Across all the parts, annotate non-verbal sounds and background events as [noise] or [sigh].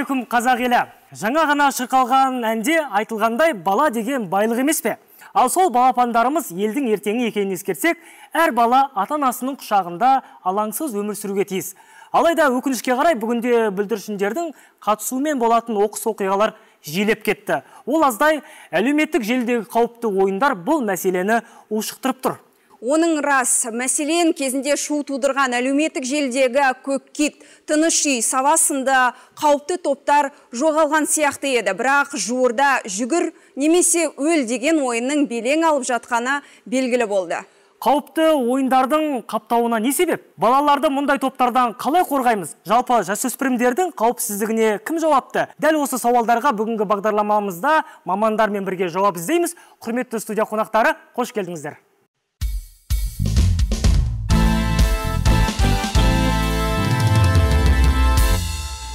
алейкум қазақ елі жаңа ғана шырқалған әнде айтылғандай бала деген байлық емес пе ал сол балапандарымыз елдің ертеңі екенін ескерсек әр бала ата анасының құшағында алаңсыз өмір сүруге тиіс алайда өкінішке қарай бүгінде бүлдіршіндердің қатысуымен болатын оқыс оқиғалар желеп кетті ол аздай әлеуметтік желідегі қауіпті ойындар бұл мәселені ушықтырып тұр оның рас мәселен кезінде шу тудырған әлеуметтік желдегі көккит тыныш үй саласында қауіпті топтар жоғалған сияқты еді бірақ жуырда жүгір немесе өл деген ойынның белең алып жатқаны белгілі болды қауіпті ойындардың қаптауына не себеп балаларды мұндай топтардан қалай қорғаймыз жалпы жасөспірімдердің қауіпсіздігіне кім жауапты дәл осы сауалдарға бүгінгі бағдарламамызда мамандармен бірге жауап іздейміз құрметті студия қонақтары қош келдіңіздер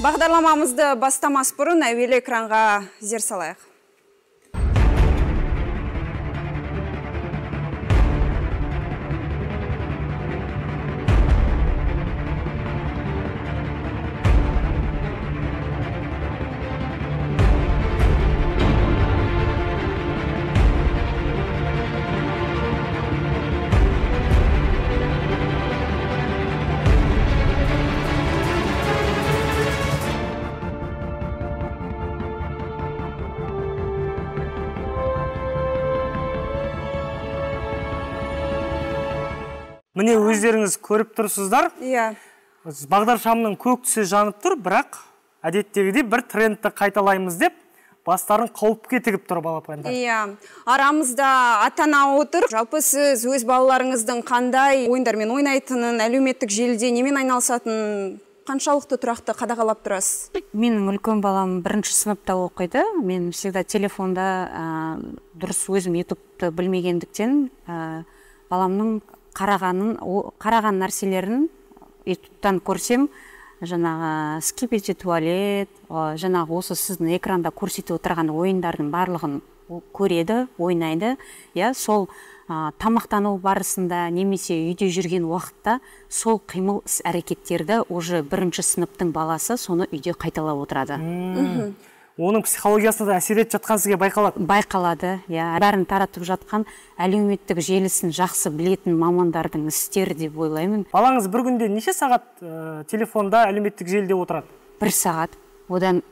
бағдарламамызды бастамас бұрын әуелі экранға зер салайық міне өздеріңіз көріп тұрсыздар иә бағдаршамның көк түсі жанып тұр бірақ әдеттегідей бір трендті қайталаймыз деп бастарын қауіпке тігіп тұр балапандар иә арамызда ата ана отыр жалпы сіз өз балаларыңыздың қандай ойындармен ойнайтынын әлеуметтік желіде немен айналысатынын қаншалықты тұрақты қадағалап тұрасыз менің үлкен балам бірінші сыныпта оқиды мен всегда телефонда ә, дұрыс өзім ютубты білмегендіктен ә, баламның қарағанын қараған нәрселерін ютубтан көрсем жаңағы скипиджи туалет жаңағы осы сіздің экранда көрсетіп отырған ойындардың барлығын көреді ойнайды иә сол ә, тамақтану барысында немесе үйде жүрген уақытта сол қимыл іс әрекеттерді уже бірінші сыныптың баласы соны үйде қайталап отырады оның психологиясына да әсер етіп жатқан сізге байқалады байқалады иә бәрін таратып жатқан әлеуметтік желісін жақсы білетін мамандардың істері деп ойлаймын балаңыз бір күнде неше сағат ә, телефонда әлеуметтік желіде отырады бір сағат одан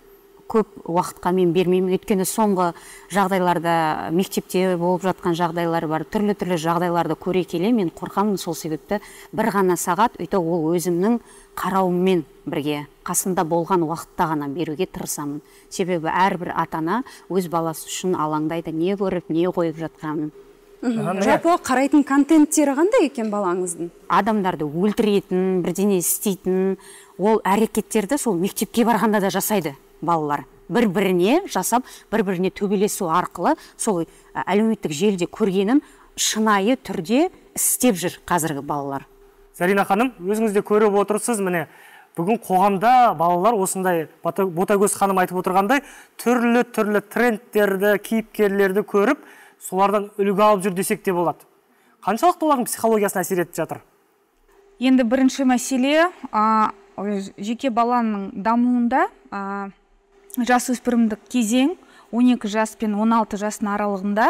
көп уақытқа мен бермеймін өйткені соңғы жағдайларда мектепте болып жатқан жағдайлар бар түрлі түрлі жағдайларды көре келе мен қорқамын сол себепті бір ғана сағат өйтіп ол өзімнің қарауыммен бірге қасында болған уақытта ғана беруге тырысамын себебі әрбір ата ана өз баласы үшін алаңдайды не көріп не қойып жатқанын жалпы қарайтын контенттері қандай екен балаңыздың адамдарды өлтіретін бірдеңе істейтін ол әрекеттерді сол мектепке барғанда да жасайды балалар бір біріне жасап бір біріне төбелесу арқылы сол э, әлеуметтік желіде көргенін шынайы түрде істеп жүр қазіргі балалар зарина ханым өзіңіз де көріп отырсыз міне бүгін қоғамда балалар осындай ботагөз ханым айтып отырғандай түрлі түрлі трендтерді кейіпкерлерді көріп солардан үлгі алып жүр десек те болады қаншалықты олардың психологиясына әсер етіп жатыр енді бірінші мәселе ә, жеке баланың дамуында жасөспірімдік кезең 12 жас пен 16 жастың аралығында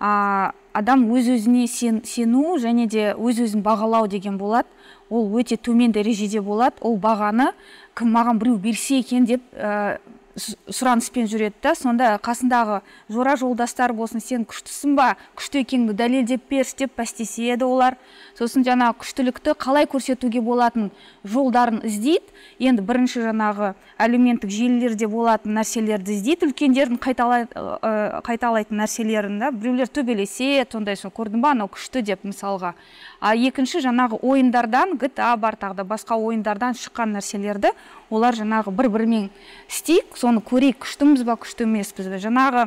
а, адам өз өзіне сен, сену және де өз өзін бағалау деген болады ол өте төмен дәрежеде болады ол бағаны кім маған біреу берсе екен деп ә, сұраныспен жүреді да сонда қасындағы жора жолдастар болсын сен күштісің ба күшті екеніңді дәлелдеп берші деп пәстеседі олар сосын жаңа күштілікті қалай көрсетуге болатын жолдарын іздейді енді бірінші жаңағы әлеуметтік желілерде болатын нәрселерді іздейді үлкендердің қайталай, ә, қайталайтын нәрселерін да біреулер төбелеседі сондай сол көрдің ба анау күшті деп мысалға а екінші жаңағы ойындардан гта бар тағы да басқа ойындардан шыққан нәрселерді олар жаңағы бір бірімен істейік соны көрейік күштіміз ба күшті емеспіз бе жаңағы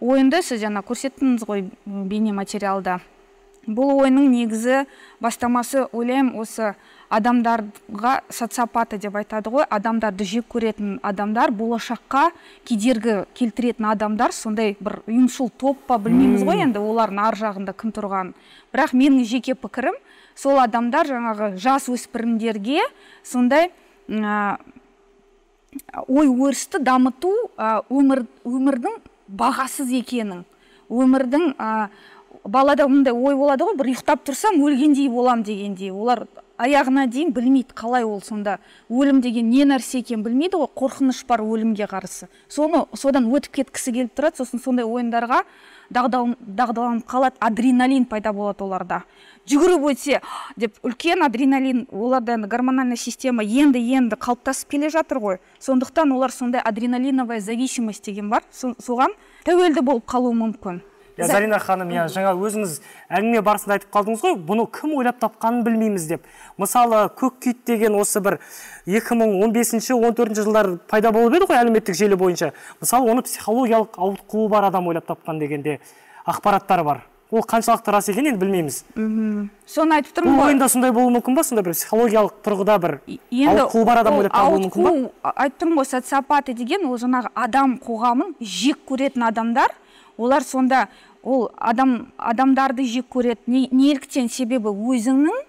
ойынды сіз жаңа көрсеттіңіз ғой бейнематериалда бұл ойының негізі бастамасы ойлаймын осы адамдарға социопаты деп айтады ғой адамдарды жек көретін адамдар болашаққа кедергі келтіретін адамдар сондай бір ұйымшыл топ па білмейміз ғой енді олардың ар жағында кім тұрған. бірақ менің жеке пікірім сол адамдар жаңағы жас өспірімдерге сондай ой өрісті дамыту өмір өмірдің бағасыз екенін өмірдің балада мындай ой болады ғой бір ұйықтап тұрсам өлгендей болам дегендей олар аяғына дейін білмейді қалай ол сонда өлім деген не нәрсе екенін білмейді ғой қорқыныш бар өлімге қарсы соны содан өтіп кеткісі келіп тұрады сосын сондай ойындарға дағдаланып қалады адреналин пайда болады оларда жүгіріп өтсе деп үлкен адреналин оларда енді гормональная система енді енді қалыптасып келе жатыр ғой сондықтан олар сондай адреналиновая зависимость деген бар соған тәуелді болып қалуы мүмкін зарина ханым иә жаңа өзіңіз әңгіме барысында айтып қалдыңыз ғой бұны кім ойлап тапқанын білмейміз деп мысалы көк кит деген осы бір 2015 төртінші жылдар пайда болып еді ғой әлеуметтік желі бойынша мысалы оны психологиялық ауытқуы бар адам ойлап тапқан дегенде ақпараттар бар ол қаншалықты рас екенін енді білмейміз мхм соны айтып тұрмын ғой ойында сондай болуы мүмкін ба сондай бір психологиялық тұрғыда бір енді ауытқуы бар адам ойлап табуы мүмкін ба айтып тұрмын ғой социопаты деген ол жаңағы адам қоғамын жек көретін адамдар олар сонда ол адам адамдарды жек көреді неліктен себебі өзіңнің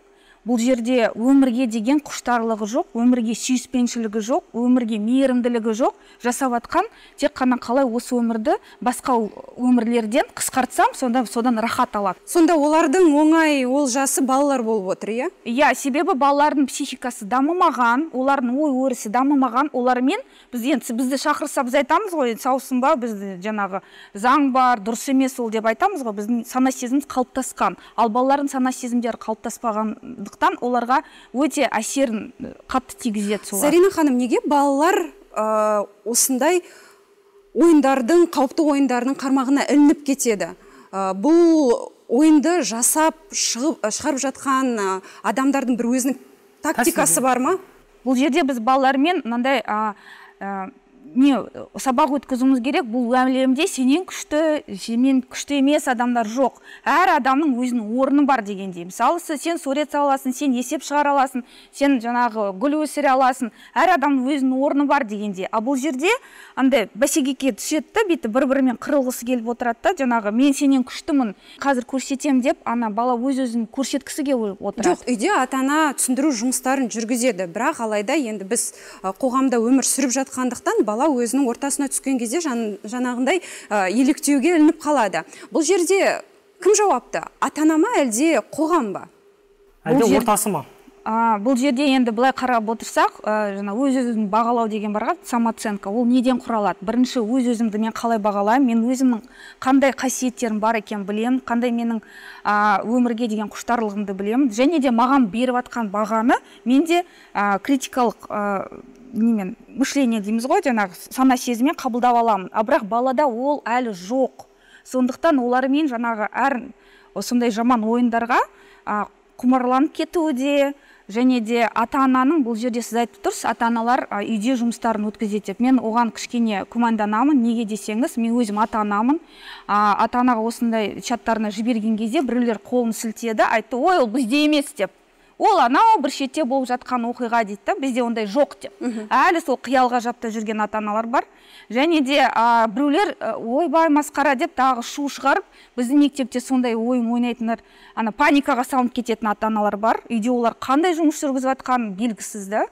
бұл жерде өмірге деген құштарлығы жоқ өмірге сүйіспеншілігі жоқ өмірге мейірімділігі жоқ жасап жатқан тек қана қалай осы өмірді басқа өмірлерден қысқартсам сонда содан рахат алады сонда олардың оңай олжасы балалар болып отыр иә иә себебі балалардың психикасы дамымаған олардың ой өрісі дамымаған олармен біз енді бізді шақырса біз айтамыз ғой саусын ба бізді жаңағы заң бар дұрыс емес ол деп айтамыз ғой біздің сана сезіміміз қалыптасқан ал балалардың сана сезімдері қалыптаспаған сондықтан оларға өте әсерін қатты тигізеді солар зарина ханым неге балалар осындай ойындардың қауіпті ойындардың қармағына ілініп кетеді бұл ойынды жасап шығып, шығарып жатқан адамдардың бір өзінің тактикасы бар ма бұл жерде біз балалармен мынандай не сабақ өткізуіміз керек бұл әлемде сенен күшті сенен күшті емес адамдар жоқ әр адамның өзінің орны бар дегендей мысалы сен сурет сала аласың сен есеп шығара аласың сен жаңағы гүл өсіре аласың әр адамның өзінің орны бар дегендей ал бұл жерде андай бәсекеге түседі да бүйтіп бір бірімен қырылғысы келіп отырады да жаңағы мен сенен күштімін қазір көрсетемін деп ана бала өз өзін көрсеткісі келіп отырады жоқ үйде ата ана түсіндіру жұмыстарын жүргізеді бірақ алайда енді біз қоғамда өмір сүріп жатқандықтан бала бала өзінің ортасына түскен кезде жан, жаңағындай еліктеуге ілініп қалады бұл жерде кім жауапты ата ана ма әлде қоғам ба әлде ортасы ма а, бұл жерде енді былай қарап отырсақ ә, жаңа өз өзін бағалау деген бар ғой самооценка ол неден құралады бірінші өз өзімді мен қалай бағалаймын мен өзімнің қандай қасиеттерім бар екенін білем, қандай менің ә, өмірге деген құштарлығымды білемін және де маған беріп жатқан бағаны менде критикалық немен мышление дейміз ғой жаңағы сана сезіммен қабылдап аламын ал бірақ балада ол әлі жоқ сондықтан олармен жаңағы әр сондай жаман ойындарға а, құмарланып кетуі де және де ата ананың бұл жерде сіз айтып тұрсыз ата аналар үйде жұмыстарын өткізеді деп мен оған кішкене күмәнданамын неге десеңіз мен өзім ата анамын ата анаға осындай чаттарына жіберген кезде біреулер қолын сілтеді айтты ой ол бізде емес деп ол анау бір шетте болып жатқан оқиға дейді да бізде ондай жоқ деп әлі сол қиялға жапта жүрген ата аналар бар және де ә, біреулер ойбай масқара деп тағы шу шығарып біздің мектепте сондай ойын ойнайтындар ана паникаға салынып кететін ата аналар бар үйде олар қандай жұмыс жүргізіп жатқаны белгісіз да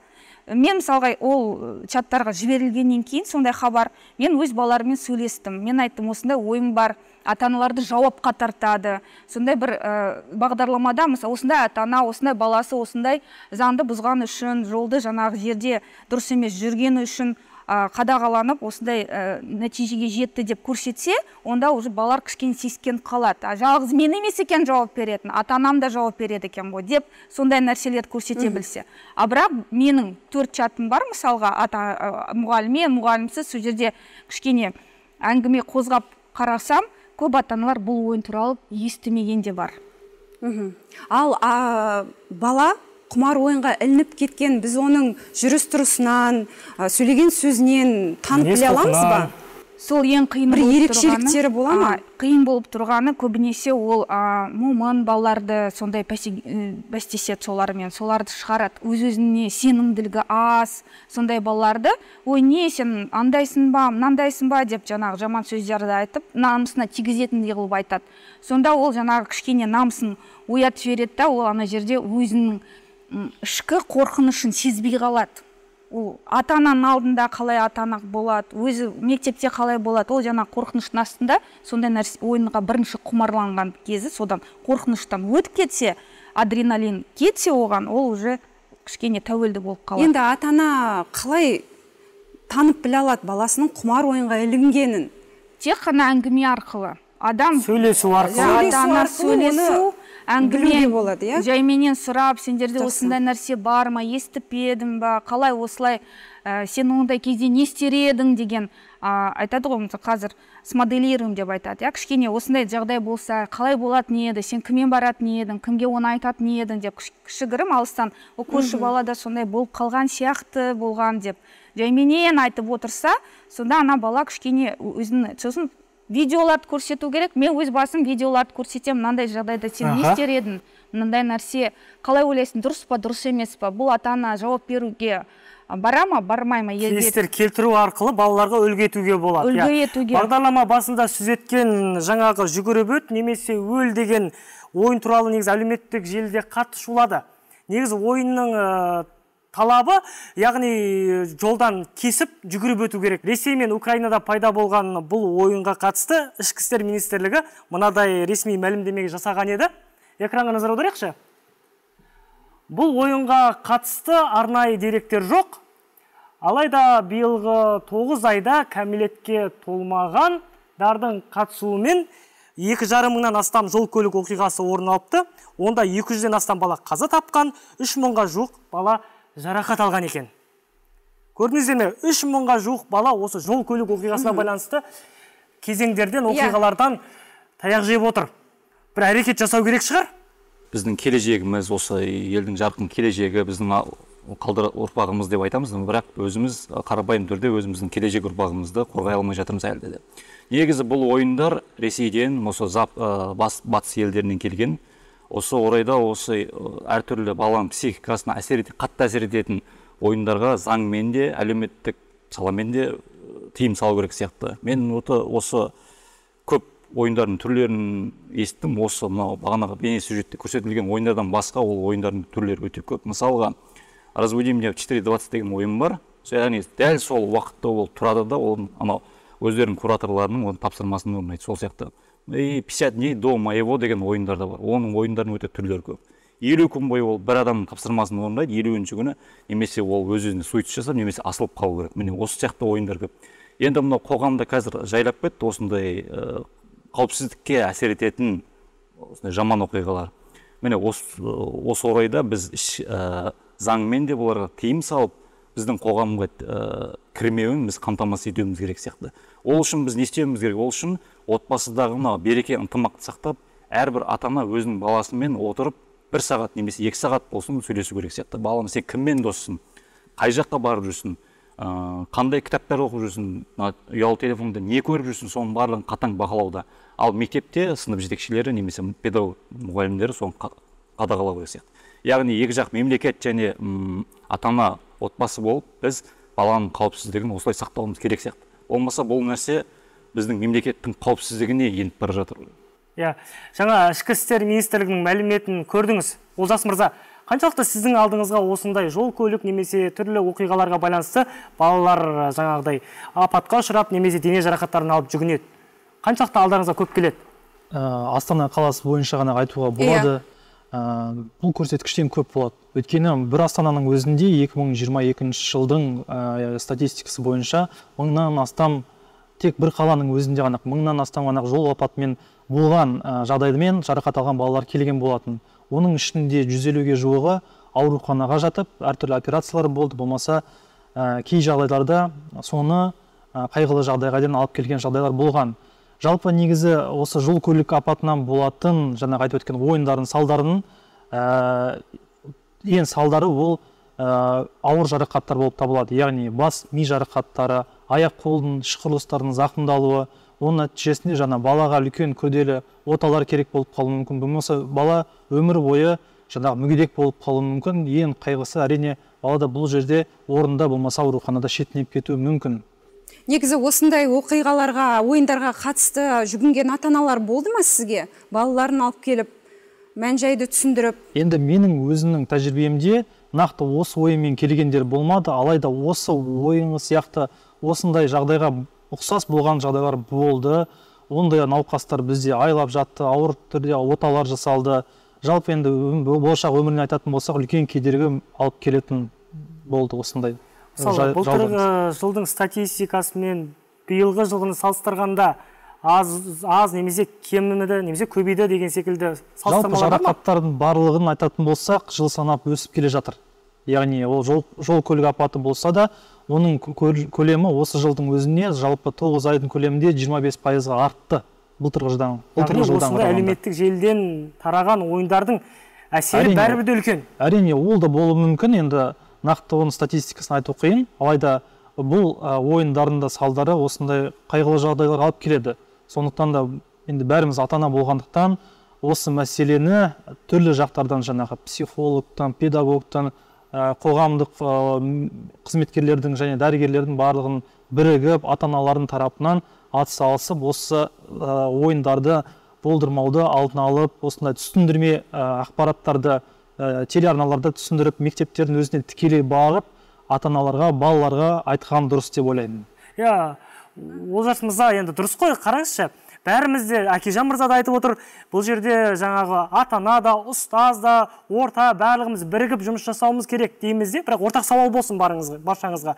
мен мысалға ол чаттарға жіберілгеннен кейін сондай хабар мен өз балаларыммен сөйлестім мен айттым осындай ойым бар ата аналарды жауапқа тартады сондай бір э, бағдарламада мысалы осындай ата ана осындай баласы осындай заңды бұзған үшін жолды жаңағы жерде дұрыс емес жүргені үшін ә, қадағаланып осындай ә, нәтижеге жетті деп көрсетсе онда уже балалар кішкене сескеніп қалады жалғыз мен емес екен жауап беретін ата анам да жауап береді екен ғой деп сондай нәрселерді көрсете білсе а бірақ менің төрт чатым бар мысалға ата ә, э, мұғаліммен мұғалімсіз сол жерде кішкене әңгіме қозғап қарасам көп ата аналар бұл ойын туралы естімеген де бар мхм ал а, бала құмар ойынға ілініп кеткен біз оның жүріс тұрысынан сөйлеген сөзінен танып біле аламыз ба сол ең қиын бір ерекшеліктері бола ма қиын болып тұрғаны көбінесе ол ә, момын балаларды сондай бәстеседі э, солармен соларды шығарады өз өзіне сенімділігі аз сондай балаларды ой не сен андайсың ба мынандайсың ба деп жаңағы жаман сөздерді айтып намысына тигізетіндей қылып айтады сонда ол жаңағы кішкене намысын оятып жібереді да ол ана жерде өзінің ішкі қорқынышын сезбей қалады ол ата ананың алдында қалай ата-ана болады өзі мектепте қалай болады ол жаңағы қорқыныштың астында сондай нәрсе ойынға бірінші құмарланған кезі содан қорқыныштан өтіп кетсе адреналин кетсе оған ол уже кішкене тәуелді болып қалады енді ата ана қалай танып біле алады баласының құмар ойынға ілінгенін тек қана әңгіме арқылы адам сөйлесу арқылы сөйлесу әңгіме болады иә жайменен сұрап сендерде осындай нәрсе бар ма естіп едім ба қалай осылай ә, сен ондай кезде не істер едің деген ә, айтады ғой қазір смоделируем деп айтады иә кішкене осындай жағдай болса қалай болатын еді сен кіммен баратын едің кімге оны айтатын едің деп кішігірім алыстан ол көрші балада сондай болып қалған сияқты болған деп жайменен айтып отырса сонда ана бала кішкене өзінің сосын видеоларды көрсету керек мен өз басым видеоларды көрсетемін мынандай жағдайда сен не істер едің мынандай нәрсе қалай ойлайсың дұрыс па дұрыс емес па бұл ата ана жауап беруге бара ма бармай ма кеңестер келтіру арқылы балаларға үлгі етуге болады үлгі иә. етуге бағдарлама басында сіз еткен жаңағы жүгіріп өт немесе өл деген ойын туралы негізі әлеуметтік желіде қатты шулады негізі ойынның э, талабы яғни э, жолдан кесіп жүгіріп өту керек ресей мен украинада пайда болған бұл ойынға қатысты ішкі істер министрлігі мынадай ресми мәлімдеме жасаған еді экранға назар аударайықшы бұл ойынға қатысты арнайы деректер жоқ алайда биылғы тоғыз айда кәмелетке толмаған дардың қатысуымен екі жарым мыңнан астам жол көлік оқиғасы орын алыпты онда 200-ден астам бала қаза тапқан үш мыңға жуық бала жарақат алған екен көрдіңіздер ме үш мыңға жуық бала осы жол көлік оқиғасына байланысты кезеңдерден иә. оқиғалардан таяқ жеп отыр бір әрекет жасау керек шығар біздің келешегіміз осы елдің жарқын келешегі біздің қалдыр ұрпағымыз деп айтамыз бірақ өзіміз қарапайым түрде өзіміздің келешек ұрпағымызды қорғай алмай жатырмыз әлі де негізі бұл ойындар ресейден осы зап, бас, батыс елдерінен келген осы орайда осы әртүрлі баланың психикасына әсер ете, қатты әсер ететін ойындарға заңмен де әлеуметтік саламен де тыйым салу керек сияқты мен оты, осы көп ойындардың түрлерін естідім осы мынау бағанағы бейнесюжетте көрсетілген ойындардан басқа ол ойындардың түрлері өте көп мысалға разбуди меня в четыре двадцать деген ойын бар яғни дәл сол уақытта ол тұрады да ол анау өздерінің кураторларының оның тапсырмасын орындайды сол сияқты и пятьдесят дней до моего деген ойындар да бар оның ойындарының өте түрлері көп елу күн бойы ол бір адамның тапсырмасын орындайды елуінші күні немесе ол өз өзіне суицид жасап немесе асылып қалу керек міне осы сияқты ойындар көп енді мынау қоғамда қазір жайлап кетті осындай ә, қауіпсіздікке әсер ететін осындай жаман оқиғалар міне осы, осы орайда біз ә, заңмен де бұларға тыйым салып біздің қоғамға ә, кірмеуін біз қамтамасыз етуіміз керек сияқты ол үшін біз не істеуіміз керек ол үшін отбасыдағы мынау береке ынтымақты сақтап әрбір ата ана өзінің баласымен отырып бір сағат немесе екі сағат болсын сөйлесу керек сияқты балам сен кіммен доссың қай жаққа барып жүрсің ә, қандай кітаптар оқып жүрсің ұялы телефонда не көріп жүрсің соның барлығын қатаң бақылауда ал мектепте сынып жетекшілері немесе педагог мұғалімдері соны қадағалау керек сияқты яғни екі жақ мемлекет және ата ана отбасы болып біз баланың қауіпсіздігін осылай сақтауымыз керек сияқты болмаса бұл нәрсе біздің мемлекеттің қауіпсіздігіне еніп бара жатыр иә жаңа ішкі істер министрлігінің мәліметін көрдіңіз олжас мырза қаншалықты сіздің алдыңызға осындай жол көлік немесе түрлі оқиғаларға байланысты балалар жаңағыдай апатқа ұшырап немесе дене жарақаттарын алып жүгінеді қаншалықты алдарыңызға көп келеді ә, астана қаласы бойынша ғана айтуға болады иә. Ә, бұл көрсеткіштен көп болады өйткені бір астананың өзінде 2022 жылдың ә, статистикасы бойынша мыңнан астам тек бір қаланың өзінде ғана мыңнан астам ғана жол апатымен болған ә, жағдаймен жарақат алған балалар келген болатын оның ішінде жүз елуге жуығы ауруханаға жатып әртүрлі операциялар болды болмаса ә, кей жағдайларда соны ә, қайғылы жағдайға дейін алып келген жағдайлар болған жалпы негізі осы жол көлік апатынан болатын жаңағы айтып өткен ойындардың салдарының ә, э, ең салдары ол ә, ауыр жарақаттар болып табылады яғни бас ми жарақаттары аяқ қолдың іш құрылыстарының зақымдалуы оның нәтижесінде жаңа балаға үлкен күрделі оталар керек болып қалуы мүмкін болмаса бала өмір бойы жаңағы мүгедек болып қалуы мүмкін ең қайғысы әрине балада бұл жерде орында болмаса ауруханада шетінеп кетуі мүмкін негізі осындай оқиғаларға ойындарға қатысты жүгінген ата аналар болды ма сізге балаларын алып келіп мән жайды түсіндіріп енді менің өзімнің тәжірибемде нақты осы оймен келгендер болмады алайда осы ойыңыз сияқты осындай жағдайға ұқсас болған жағдайлар болды ондай науқастар бізде айлап жатты ауыр түрде оталар жасалды жалпы енді болашақ өміріне айтатын болсақ үлкен кедергі алып келетін болды осындай мысалы былтырғы жылдың статистикасымен биылғы жылғыны салыстырғанда аз аз немесе кеміді немесе көбейді деген секілді жалпы жарақаттардың барлығын айтатын болсақ жыл санап өсіп келе жатыр яғни ол жол, жол көлік апаты болса да оның көлемі осы жылдың өзіне жалпы тоғыз айдың көлемінде 25 пайызға артты былтырғы жылдан былтырғы жылдан осындай әлеуметтік желіден тараған ойындардың әсері бәрібір де үлкен әрине ол да болуы мүмкін енді нақты оның статистикасын айту қиын алайда э, бұл э, ойындардың да салдары осындай қайғылы жағдайларға алып келеді сондықтан да енді бәріміз ата ана болғандықтан осы мәселені түрлі жақтардан жаңағы психологтан педагогтан э, қоғамдық қызметкерлердің және дәрігерлердің барлығын бірігіп ата аналардың тарапынан атсалысып осы ойындарды болдырмауды алдын алып осындай түсіндірме ақпараттарды ә, телеарналарда түсіндіріп мектептердің өзіне тікелей барып ата аналарға балаларға айтқан дұрыс деп ойлаймын иә олжас мырза енді дұрыс қой қараңызшы бәріміз де әкежан мырза да айтып отыр бұл жерде жаңағы ата ана да ұстаз да орта барлығымыз бірігіп жұмыс жасауымыз керек дейміз де бірақ ортақ сауал болсын барыңызға, баршаңызға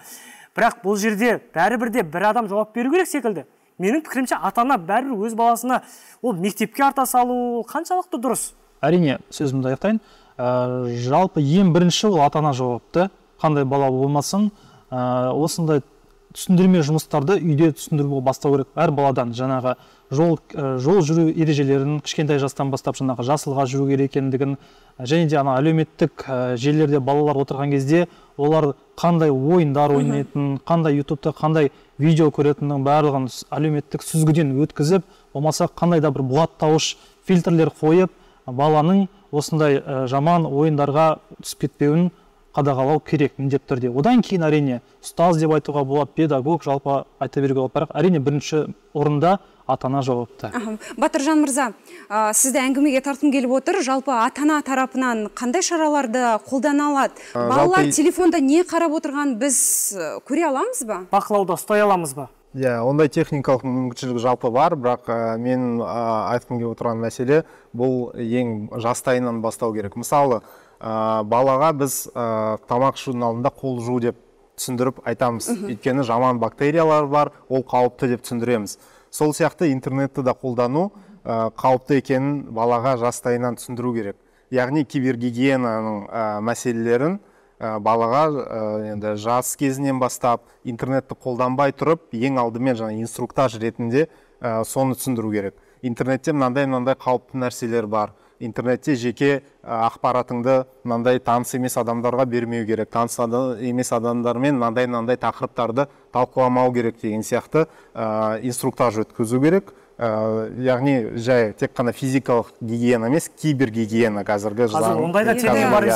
бірақ бұл жерде бәрібір де бір адам жауап беру керек секілді менің пікірімше ата ана бәрібір өз баласына ол мектепке арта салу қаншалықты дұрыс әрине сөзімді аяқтайын ә, жалпы ең бірінші ол ата ана жауапты қандай бала болмасын ә, осындай түсіндірме жұмыстарды үйде түсіндіру бастау керек әр баладан жаңағы жол ә, жол жүру ережелерін кішкентай жастан бастап жаңағы жасылға жүру керек екендігін және де ана әлеуметтік ә, желілерде балалар отырған кезде олар қандай ойындар ойнайтынын қандай ютубта қандай видео көретінін барлығын әлеуметтік сүзгіден өткізіп болмаса қандай да бір бұғаттауыш фильтрлер қойып баланың осындай э, жаман ойындарға түсіп кетпеуін қадағалау керек міндетті түрде одан кейін әрине ұстаз деп айтуға болады педагог жалпы айта беруге болады бірақ әрине бірінші орында ата ана жауапты батыржан мырза ә, сізді әңгімеге тартқым келіп отыр жалпы ата ана тарапынан қандай шараларды қолдана алады балалар телефонда не қарап отырғанын біз э, көре аламыз ба бақылауда ұстай аламыз ба иә yeah, ондай техникалық мүмкіншілік жалпы бар бірақ ә, э, мен ә, э, айтқым келіп отырған мәселе бұл ең жастайынан бастау керек мысалы ә, балаға біз ә, тамақ ішудің алдында қол жуу деп түсіндіріп айтамыз өйткені жаман бактериялар бар ол қауіпті деп түсіндіреміз сол сияқты интернетті да қолдану ә, қауіпті екенін балаға жастайынан түсіндіру керек яғни кибергигиенаның ә, мәселелерін Э, балаға э, енді жас кезінен бастап интернетті қолданбай тұрып ең алдымен жаңа инструктаж ретінде ә, соны түсіндіру керек интернетте мынандай мынандай қауіпті нәрселер бар интернетте жеке ақпаратыңды мынандай таныс емес адамдарға бермеу керек таныс емес адамдармен мынандай мынандай тақырыптарды талқыламау керек деген сияқты ә, инструктаж өткізу керек Э, яғни жай тек қана физикалық гигиена емес кибергигиена қазіргі қазір ондай да терең бар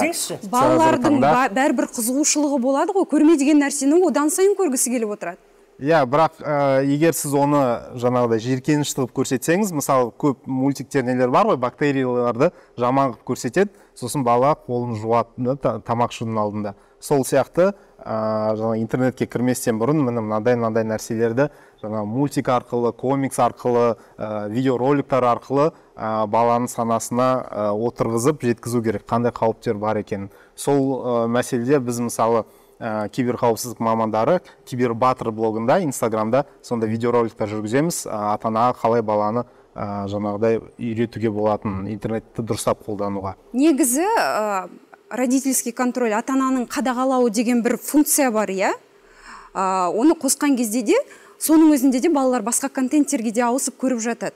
балалардың бәрібір қызығушылығы болады ғой көрме деген нәрсені одан сайын көргісі келіп отырады иә бірақ ә, егер сіз оны жаңағыдай жиіркеніш қылып көрсетсеңіз мысалы көп мультиктер нелер бар ғой бактерияларды жаман қылып көрсетеді сосын бала қолын жуады тамақ ішудің алдында сол сияқты ә, интернетке кірместен бұрын міне мынандай мынандай нәрселерді жаңа мультик арқылы комикс арқылы ә, видеороликтар арқылы ә, баланың санасына ә, отырғызып жеткізу керек қандай қауіптер бар екенін сол ә, мәселеде біз мысалы ә, киберқауіпсіздік мамандары кибербатыр блогында инстаграмда сондай видеороликтер жүргіземіз ә, ата анаға қалай баланы ә, жаңағыдай үйретуге болатын интернетті дұрыстап қолдануға негізі родительский контроль ата ананың қадағалауы деген бір функция бар иә оны қосқан кезде де соның өзінде де балалар басқа контенттерге де ауысып көріп жатады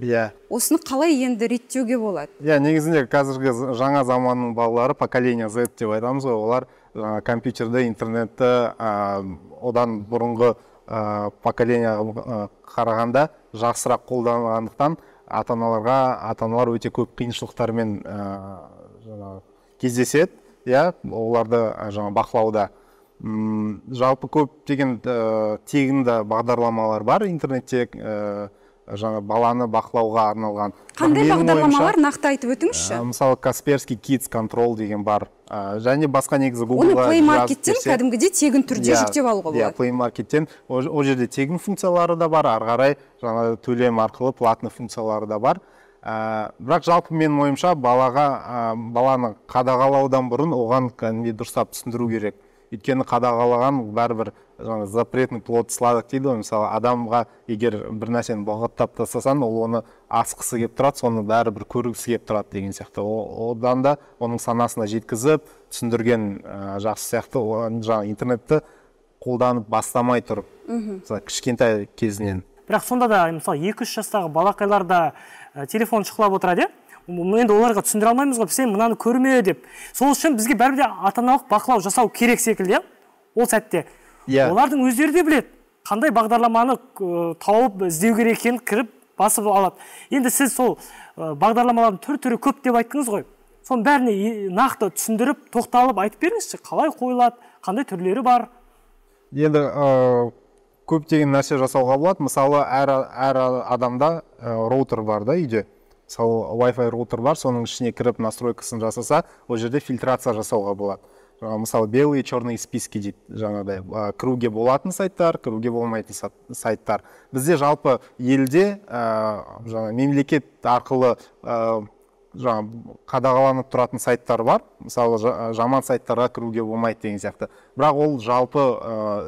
иә осыны қалай енді реттеуге болады иә yeah, негізінде қазіргі жаңа заманның балалары поколение z деп айтамыз ғой олар ә, компьютерді интернетті ә, одан бұрынғы ә, поколенияға қарағанда жақсырақ қолданғандықтан ата аналарға ата аналар өте көп қиыншылықтармен жаңағы кездеседі иә оларды жаңа бақылауда м жалпы көптеген ә, э, да бағдарламалар бар интернетте ә, жаңа баланы бақылауға арналған қандай бағдарламалар нақты айтып өтіңізші ә, мысалы касперский kids control деген бар ә, және басқа негізі гуглға оны плей маркеттен кәдімгідей тегін түрде yeah, иә, жүктеп алуға иә, болады иә yeah, плей маркеттен ол жерде тегін функциялары да бар ары қарай жаңағы төлем арқылы платный функциялары да бар ә, бірақ жалпы менің ойымша балаға ә, баланы қадағалаудан бұрын оған кәдімгідей дұрыстап түсіндіру керек өйткені қадағалаған бәрібір жаңағы запретный плод сладок дейді ғой мысалы адамға егер бір нәрсені бұғаттап тастасаң ол оны асқысы келіп тұрады соны бәрібір көргісі келіп тұрады деген сияқты одан да оның санасына жеткізіп түсіндірген ә, жақсы сияқты жаңағы интернетті қолданып бастамай тұрып мхм мысалы кішкентай кезінен бірақ сонда да мысалы екі үш жастағы балақайлар да ә, телефон шұқылап отырады иә енді оларға түсіндіре алмаймыз ғой сен мынаны көрме деп сол үшін бізге бәрібір де ата аналық бақылау жасау керек секілді иә, ол сәтте иә олардың өздері де біледі қандай бағдарламаны ә, тауып іздеу керек екенін кіріп басып алады енді сіз сол ә, бағдарламалардың түр түрі көп деп айттыңыз ғой соның бәріне нақты түсіндіріп тоқталып айтып беріңізші қалай қойылады қандай түрлері бар енді көптеген нәрсе жасауға болады мысалы әр, әр адамда э, роутер бар да үйде мысалы Wi-Fi роутер бар соның ішіне кіріп настройкасын жасаса ол жерде фильтрация жасауға болады мысалы белые черные списки дейді жаңағыдай кіруге болатын сайттар кіруге болмайтын сайттар бізде жалпы елде ә, жаңа мемлекет арқылы э, жаңағы қадағаланып тұратын сайттар бар мысалы жаман сайттарға кіруге болмайды деген сияқты бірақ ол жалпы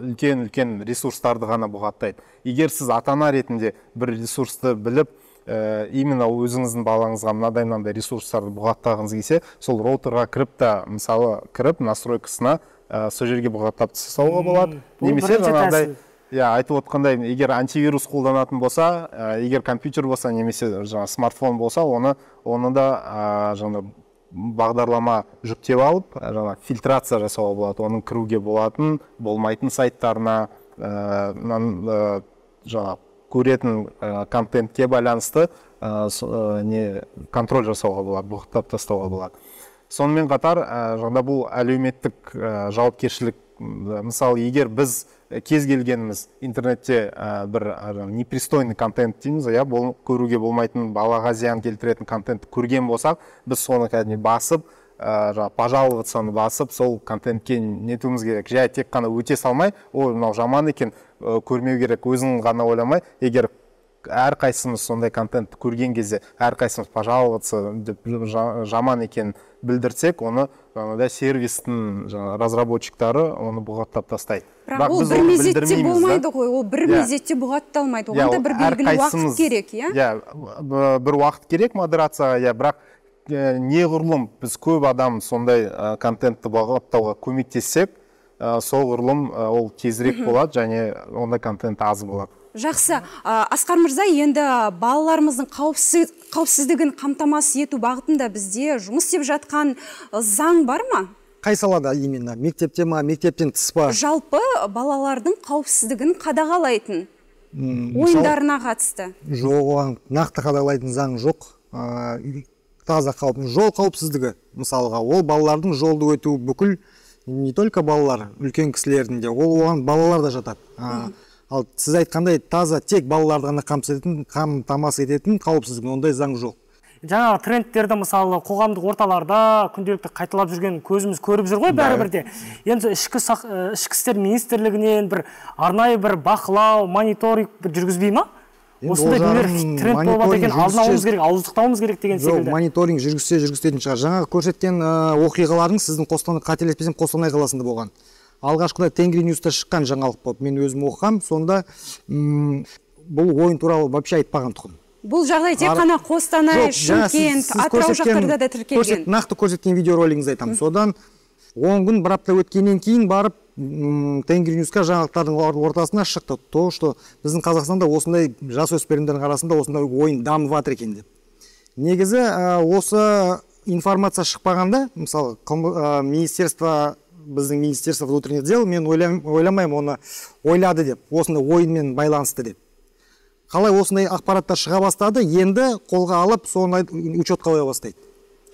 үлкен үлкен ресурстарды ғана бұғаттайды егер сіз ата ана ретінде бір ресурсты біліп ә, именно өзіңіздің балаңызға мынадай мынандай ресурстарды бұғаттағыңыз келсе сол роутерға кіріп та мысалы кіріп настройкасына ә, сол жерге бұғаттап тастауға болады немесе жаңағыдай иә айтып отқандай егер антивирус қолданатын болса егер компьютер болса немесе жаңағы смартфон болса оны оны да ә, бағдарлама жүктеп алып фильтрация жасауға болады оның кіруге болатын болмайтын сайттарына ә, жаңа көретін ә, контентке байланысты ә, не контроль жасауға болады бұғықтап тастауға болады сонымен қатар ә, бұл әлеуметтік ә, жауапкершілік мысалы егер біз э, кез келгеніміз интернетте ә, бір ә, непристойный контент дейміз иә бол, көруге болмайтын балаға зиян келтіретін контентті көрген болсақ біз соны кәдімгі басып ә, жаңағы басып сол контентке нетуіміз керек жай тек қана өте салмай ой мынау жаман екен ә, көрмеу керек өзің ғана ойламай егер әрқайсымыз сондай контентті көрген кезде әрқайсымыз пожаловаться деп жаман екенін білдірсек оны жаңағыдай сервистің жаңағы разработчиктары оны бұғаттап тастайды бірақ ол бір мезетте болмайды ғой ол бір иә. мезетте бұғатталмайды иә, оған да бір белгілі уақыт керек иә, иә бір уақыт керек модерацияға иә бірақ неғұрлым біз көп адам сондай контентті бұғаттауға көмектессек ә, сол ол тезірек болады және ондай контент аз болады жақсы асқар мырза енді балаларымыздың қауіпсіз, қауіпсіздігін қамтамасыз ету бағытында бізде жұмыс істеп жатқан заң бар ма қай салада именно мектепте ма мектептен тыс па жалпы балалардың қауіпсіздігін қадағалайтын ойындарына қатысты жоқ оған нақты қадағалайтын заң жоқ ә, таза қауіп жол қауіпсіздігі мысалға ол балалардың жолды өтуі бүкіл не только балалар үлкен кісілердің де ол оған балалар да жатады ал сіз айтқандай таза тек балаларды ғана қам қамтамасыз ететін қауіпсіздік ондай заң жоқ жаңағы трендтерді мысалы қоғамдық орталарда күнделікті қайталап жүрген көзіміз көріп жүр ғой бәрібір де енді ішкі ішкі істер министрлігінен бір арнайы бір бақылау мониторинг жүргізбей ма осындай дүниелер тренд жатыр екен керек ауыздықтауымыз керек деген секілді жоқ мониторинг жүргізсе жүргізетін шығар жаңағы көрсеткен оқиғалардың сіздің қостанай қателеспесем қостанай қаласында болған алғашқыда тенгри ньюста шыққан жаңалық болып мен өзім оқығанмын сонда ұм, бұл ойын туралы вообще айтпаған тұғын бұл жағдай тек қана қостанай шымкент атырау жақтарда да тіркелген нақты көрсеткен видеоролигіңізді айтамын содан он күн бір апта өткеннен кейін барып тенгри ньюсқа жаңалықтардың ортасына шықты то что біздің қазақстанда осындай жасөспірімдердің арасында осындай ойын дамып жатыр екен деп негізі ә, осы информация шықпағанда мысалы ә, министерство біздің министерство внутренних дел мен ойламаймын оны ойлады деп осындай ойынмен байланысты деп қалай осындай ақпараттар шыға бастады енді қолға алып соны учетқа қоя бастайды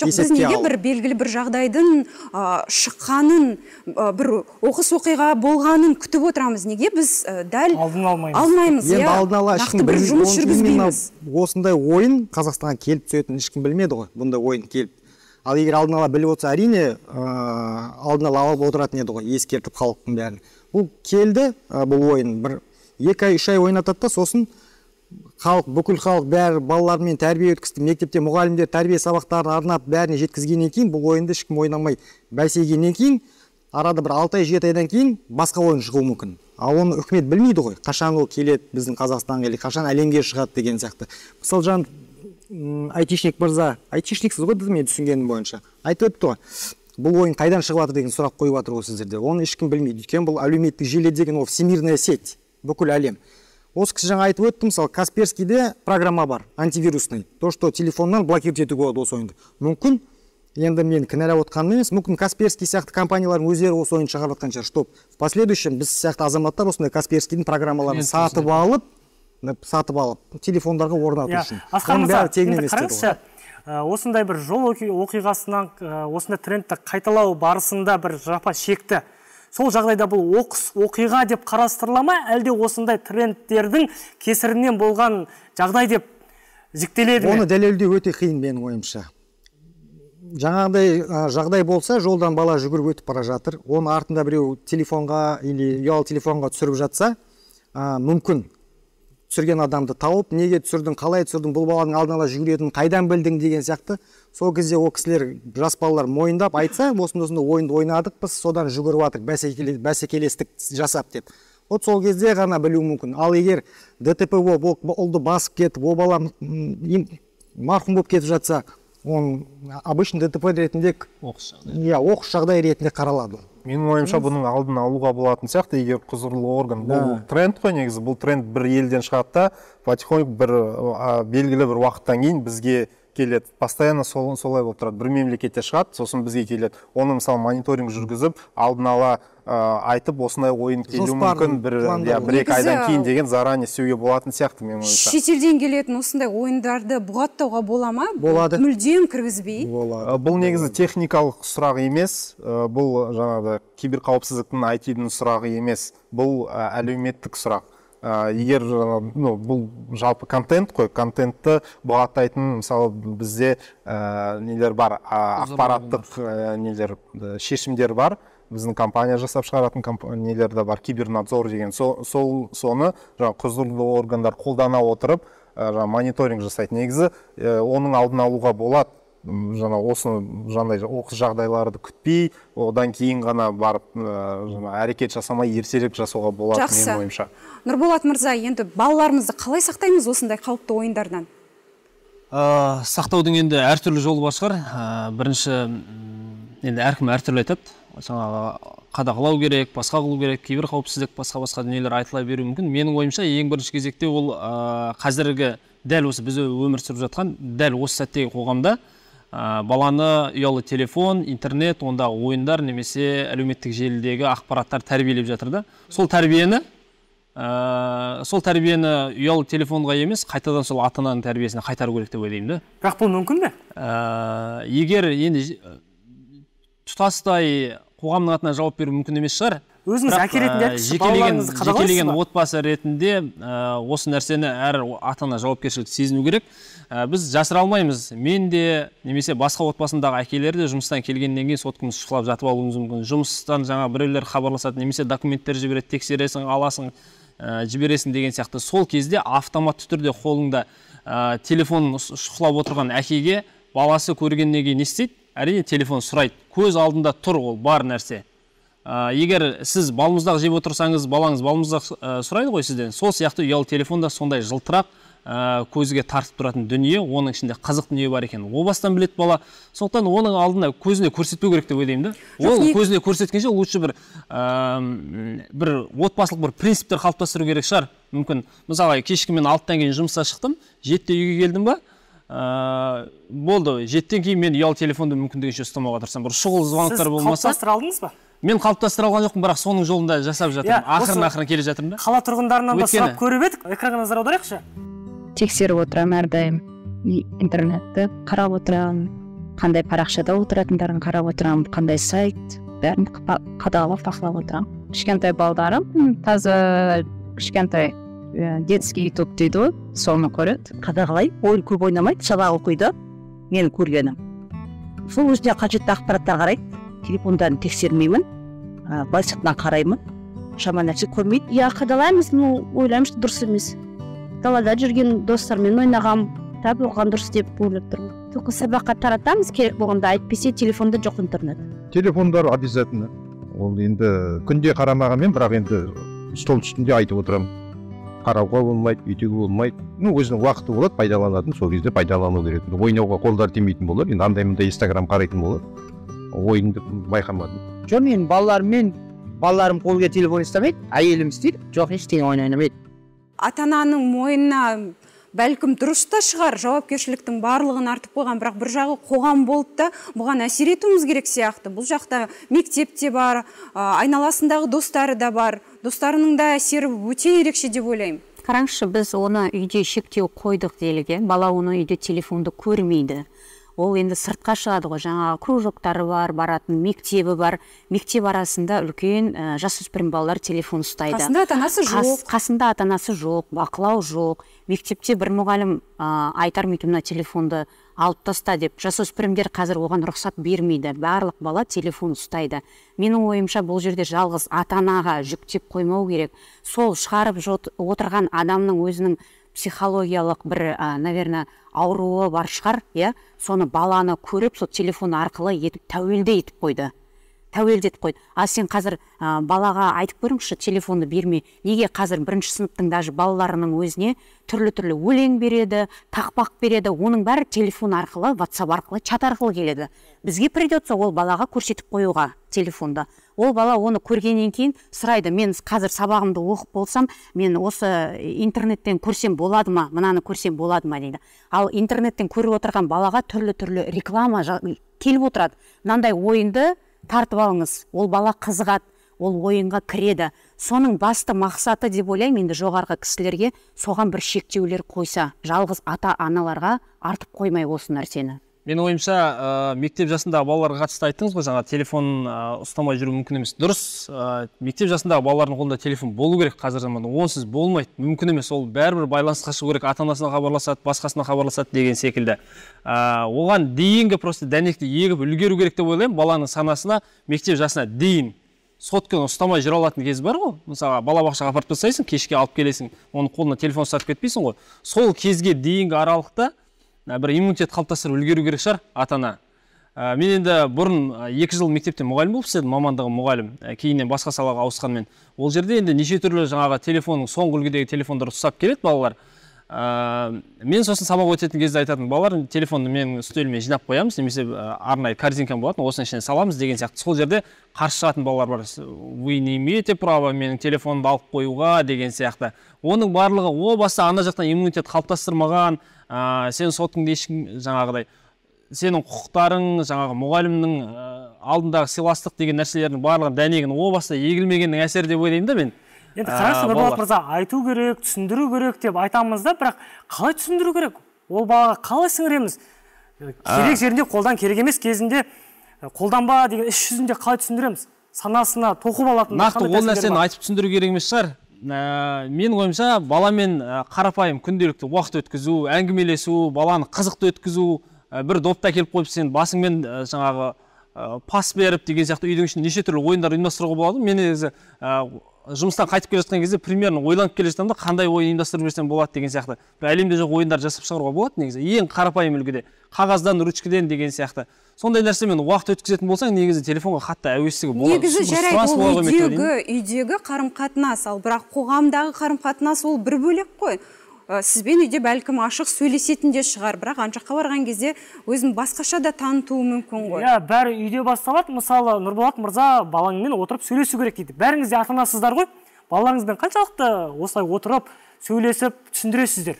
жоқ біз неге бір белгілі бір жағдайдың ә, шыққанын бір оқыс оқиға болғанын күтіп отырамыз неге біз ә, дәл алмаймыз алмаймыз енді иә. алдын ала бір осындай ойын қазақстанға келіп түсетінін ешкім білмеді ғой бұндай ойын келіп ал егер алдын ала біліп отырса әрине ә, алдын ала алып отыратын еді ғой ескертіп халықтың бәрін бұл келді ә, бұл ойын бір екі ай үш ай ойнатады да сосын халық бүкіл халық бәрі балалармен тәрбие өткізді мектепте мұғалімдер тәрбие сабақтарын арнап бәріне жеткізгеннен кейін бұл ойынды ешкім ойнамай бәсегеннен кейін арада бір алты ай жеті айдан кейін басқа ойын шығуы мүмкін ал оны үкімет білмейді ғой қашан ол келеді біздің қазақстанға или қашан әлемге шығады деген сияқты жаңа айтишник мырза айтишниксіз ғой менің түсінгенім бойынша айтып өтті ғой бұл ойын қайдан шығып жатыр деген сұрақ қойып жатыр ғой сіздерде оны ешкім білмейді өйткені бұл әлеуметтік желі деген ол всемирная сеть бүкіл әлем осы кісі жаңа айтып өтті мысалы касперскийде программа бар антивирусный то что телефоннан блокировать етуге болады осы ойынды мүмкін енді мен кінәлап отқаным емес мүмкін касперский сияқты компаниялардың өздері осы ойынды шығарып жатқан шығар чтобы в последующем біз сияқты азаматтар осындай касперскийдің программаларын сатып алып сатып алып телефондарға орнату иә, үшін асқар мырза қараңызшы э, осындай бір жол оқиғасынан э, осындай трендті қайталау барысында бір жапа шекті сол жағдайда бұл оқыс оқиға деп қарастырыла ма әлде осындай трендтердің кесірінен болған жағдай деп жіктеледі ме оны дәлелдеу өте қиын менің ойымша жаңағыдай жағдай болса жолдан бала жүгіріп өтіп бара жатыр оның артында біреу телефонға или ұялы телефонға түсіріп жатса ә, мүмкін түсірген адамды тауып неге түсірдің қалай түсірдің бұл баланың алдын ала жүгіретінін қайдан білдің деген сияқты сол кезде ол кісілер жас балалар мойындап айтса осындай осындай ойынды ойнадық біз содан жүгіріп жатырық бәсекелес, бәсекелестік жасап деп вот сол кезде ғана білу мүмкін ал егер дтп болып ол ұлды басып кетіп ол бала марқұм болып кетіп жатса он обычный дтп ретінде оқыс жағдай иә оқыс жағдай ретінде қаралады менің ойымша бұның алдын алуға болатын сияқты егер құзырлы орган бұл тренд қой негізі бұл тренд бір елден шығады да потихоньку бір белгілі бір уақыттан кейін бізге келеді постоянно сол, солай болып тұрады бір мемлекетте шығады сосын бізге келеді оны мысалы мониторинг жүргізіп алдын ала ә, айтып осындай ойын келуі мүмкін бір иә бір екі айдан кейін деген заранее істеуге болатын сияқты менің ойымша шетелден келетін осындай ойындарды бұғаттауға бола ма болады мүлдем кіргізбей болады бұл негізі техникалық сұрақ емес бұл жаңағыдай киберқауіпсіздіктің айтидың сұрағы емес бұл әлеуметтік сұрақ егер ну бұл жалпы контент қой контентті бұғаттайтын мысалы бізде ә, нелер бар ә, ақпараттық ә, нелер шешімдер бар біздің компания жасап шығаратын нелер де бар кибернадзор деген сол, соны жаңағы құзырлы органдар қолдана отырып жаңағы мониторинг жасайды негізі ә, оның алдын алуға болады жаңа осы жаңағыдай оқыс жағдайларды күтпей одан кейін ғана барып ә, әрекет жасамай ертерек жасауға болады жақсы. менің ойымша нұрболат мырза енді балаларымызды қалай сақтаймыз осындай қауіпті ойындардан ә, сақтаудың енді әртүрлі жолы бар шығар ә, бірінші енді әркім әртүрлі айтады жаңағы қадағалау керек басқа қылу керек кейбір қауіпсіздік басқа басқа дүниелер айтыла беру мүмкін менің ойымша ең бірінші кезекте ол ә, қазіргі дәл осы біз өмір сүріп жатқан дәл осы сәттегі қоғамда баланы ұялы телефон интернет ондағы ойындар немесе әлеуметтік желідегі ақпараттар тәрбиелеп жатыр да сол тәрбиені ә, сол тәрбиені ұялы телефонға емес қайтадан сол ата ананың тәрбиесіне қайтару керек деп ойлаймын да бірақ бұл мүмкін бе ә, егер енді э, тұтастай қоғамның атынан жауап беру мүмкін емес шығар өзіңіз әке ретінде жекелеген, отбасы ретінде ә, осы нәрсені әр ата ана жауапкершілікті сезіну керек ә, біз жасыра алмаймыз мен де немесе басқа отбасындағы әкелер де жұмыстан келгеннен кейін күні шұқылап жатып алуымыз мүмкін жұмыстан жаңа біреулер хабарласады немесе документтер жібереді тексересің аласың ә, э, жібересің деген сияқты сол кезде автоматты түрде қолында ә, э, телефон шұқылап отырған әкеге баласы көргеннен кейін не істейді әрине телефон сұрайды көз алдында тұр ол бар нәрсе ә, егер сіз балмұздақ жеп отырсаңыз балаңыз балмұздақ сұрайды ғой сізден сол сияқты ұялы телефон да сондай жылтырақ ә, көзге тартып тұратын дүние оның ішінде қызық дүние бар екен. о бастан білет бала сондықтан оның алдында көзіне көрсетпеу керек деп ойлаймын да ол көзіне көрсеткенше лучше бір ә, бір отбасылық бір принциптер қалыптастыру керек шығар мүмкін мысалы кешкі мен алтыдан кейін жұмысқа шықтым жетіде үйге келдім ба ә, болды жетіден кейін мен ұялы телефонды мүмкіндігінше ұстамауға тырысамын бір шұғыл звоноктар болмаса қалыптастыра алдыңыз ба мен қалыптастыра алған жоқпын бірақ соның жолында жасап иә, жатырмын yeah, ақырын ақырын келе жатырмын да қала тұрғындарынан да сұрап көріп едік экранға назар аударайықшы тексеріп отырамын әрдайым интернетті қарап отырамын қандай парақшада отыратындарын қарап отырамын қандай сайт бәрін қадағалап бақылап отырамын кішкентай балдарым таза кішкентай ә, детский ютуб дейді ғой соны көреді қадағалаймын ойын көп ойнамайды сабақ оқиды менің көргенім сол өзіне қажетті ақпараттар қарайды телефондарын тексермеймін сыртынан қараймын шама нәрсе көрмейді иә қадалаймыз но ойлаймын дұрыс емес далада жүрген достармен ойнағам кітап оқыған дұрыс деп ойлап тұрмын только сабаққа таратамыз керек болғанда әйтпесе телефонда жоқ интернет телефондар обязательно ол енді күнде қарамағанмен бірақ енді стол үстінде айтып отырамын қарауға болмайды үйтуге болмайды ну өзінің уақыты болады пайдаланатын сол кезде пайдалану керек ойнауға қолдары тимейтін болар енді андай мындай инстаграм қарайтын болар ойынды байқамадым жоқ мен балаларыммен балаларым қолға телефон ұстамайды әйелім істейді жоқ ештеңе ойнай Атананың ананың мойнына бәлкім дұрыс та шығар жауапкершіліктің барлығын артып қойған бірақ бір жағы қоғам болып та бұған әсер етуіміз керек сияқты бұл жақта мектеп те бар айналасындағы достары да бар достарының да әсері өте ерекше деп ойлаймын қараңызшы біз оны үйде шектеу қойдық делік бала оны үйде телефонды көрмейді ол енді сыртқа шығады ғой жаңағы кружоктары бар баратын мектебі бар мектеп арасында үлкен ә, жасөспірім балалар телефон ұстайды қасында ата анасы жоқ Қас, қасында ата анасы жоқ бақылау жоқ мектепте бір мұғалім ә, айтар мен мына телефонды алып таста деп жасөспірімдер қазір оған рұқсат бермейді барлық бала телефон ұстайды менің ойымша бұл жерде жалғыз ата анаға жүктеп қоймау керек сол шығарып отырған адамның өзінің психологиялық бір ә, наверное ауруы бар шығар иә соны баланы көріп сол телефон арқылы етіп тәуелді етіп қойды тәуелді қойды ал сен қазір ә, балаға айтып көріңізші телефонды берме неге қазір бірінші сыныптың даже балаларының өзіне түрлі түрлі өлең береді тақпақ береді оның бәрі телефон арқылы ватсап арқылы чат арқылы келеді бізге придется ол балаға көрсетіп қоюға телефонды ол бала оны көргеннен кейін сұрайды мен қазір сабағымды оқып болсам мен осы интернеттен көрсем болады ма мынаны көрсем болады ма дейді ал интернеттен көріп отырған балаға түрлі түрлі реклама келіп отырады мынандай ойынды тартып алыңыз ол бала қызығады ол ойынға кіреді соның басты мақсаты деп ойлаймын енді жоғарғы кісілерге соған бір шектеулер қойса жалғыз ата аналарға артып қоймай осы нәрсені менің ойымша ә, мектеп жасындағы балаларға қатысты айттыңыз ғой жаңа телефон ә, ұстамай жүру мүмкін емес дұрыс ә, мектеп жасындағы балалардың қолында телефон болу керек қазіргі заманда онсыз болмайды мүмкін емес ол бәрібір байланысқа шығу керек ата анасына хабарласады басқасына хабарласады деген секілді ә, оған дейінгі просто дәнекті егіп үлгеру керек деп ойлаймын баланың санасына мектеп жасына дейін сотканы ұстамай жүре алатын кез бар ғой мысалға балабақшаға апарып тастайсың кешке алып келесің оның қолына телефон ұстатып кетпейсің ғой сол кезге дейінгі аралықта бір иммунитет қалыптастырып үлгеру керек шығар ата ана ә, мен енді бұрын ә, екі жыл мектепте мұғалім болып істедім мамандығым мұғалім ә, кейіннен басқа салаға ауысқанмен ол жерде енді неше түрлі жаңағы телефонның соңғы үлгідегі телефондарды ұстап келеді балалар ә, мен сосын сабақ өтетін кезде айтатын балалар телефонды менің үстеліме жинап қоямыз немесе ә, арнайы корзинкам болатын осының ішіне саламыз деген сияқты сол жерде қарсы шығатын балалар бар вы не имеете права менің телефонымды алып қоюға деген сияқты оның барлығы о баста ана жақтан иммунитет қалыптастырмаған ә, сен сот ешкім жаңағыдай сенің құқықтарың жаңағы мұғалімнің ә, алдындағы сыйластық деген нәрселердің барлығын дәнегін о баста егілмегеннің әсері деп ойлаймын да мен енді қараңызшы нұрболат мырза айту керек түсіндіру керек деп айтамыз да бірақ қалай түсіндіру керек ол балаға қалай сіңіреміз керек жерінде қолдан керек емес кезінде қолданба деген іс жүзінде қалай түсіндіреміз санасына тоқып алатын нақты ол нәрсені айтып түсіндіру керек емес шығар ә, менің ойымша баламен ә, қарапайым күнделікті уақыт өткізу әңгімелесу баланы қызықты өткізу ә, бір допты әкеліп қойып сен басыңмен ә, жаңағы ә, пас беріп деген сияқты үйдің ішінде неше түрлі ойындар ұйымдастыруға болады мен негізі ә, жұмыстан қайтып келе жатқан кезде примерно ойланып келе жатамын да қандай ойын ұйымдастырып жіберсем болады деген сияқты бір әлемде жоқ ойындар жасап шығаруға болады негізі ең қарапайым үлгіде қағаздан ручкіден деген сияқты сондай нәрсемен уақыт өткізетін болсаң негізі телефонға қатты әуестігі болады негізі жарайды ол үйдегі үйдегі қарым қатынас ал бірақ қоғамдағы қарым қатынас ол бір бөлек қой Э, сізбен үйде бәлкім ашық сөйлесетін де шығар бірақ ана жаққа барған кезде өзін басқаша да танытуы мүмкін ғой иә бәрі үйде басталады мысалы нұрболат мырза балаңмен отырып сөйлесу керек дейді бәріңіз де ата анасыздар ғой балаларыңызбен қаншалықты осылай отырып сөйлесіп түсіндіресіздер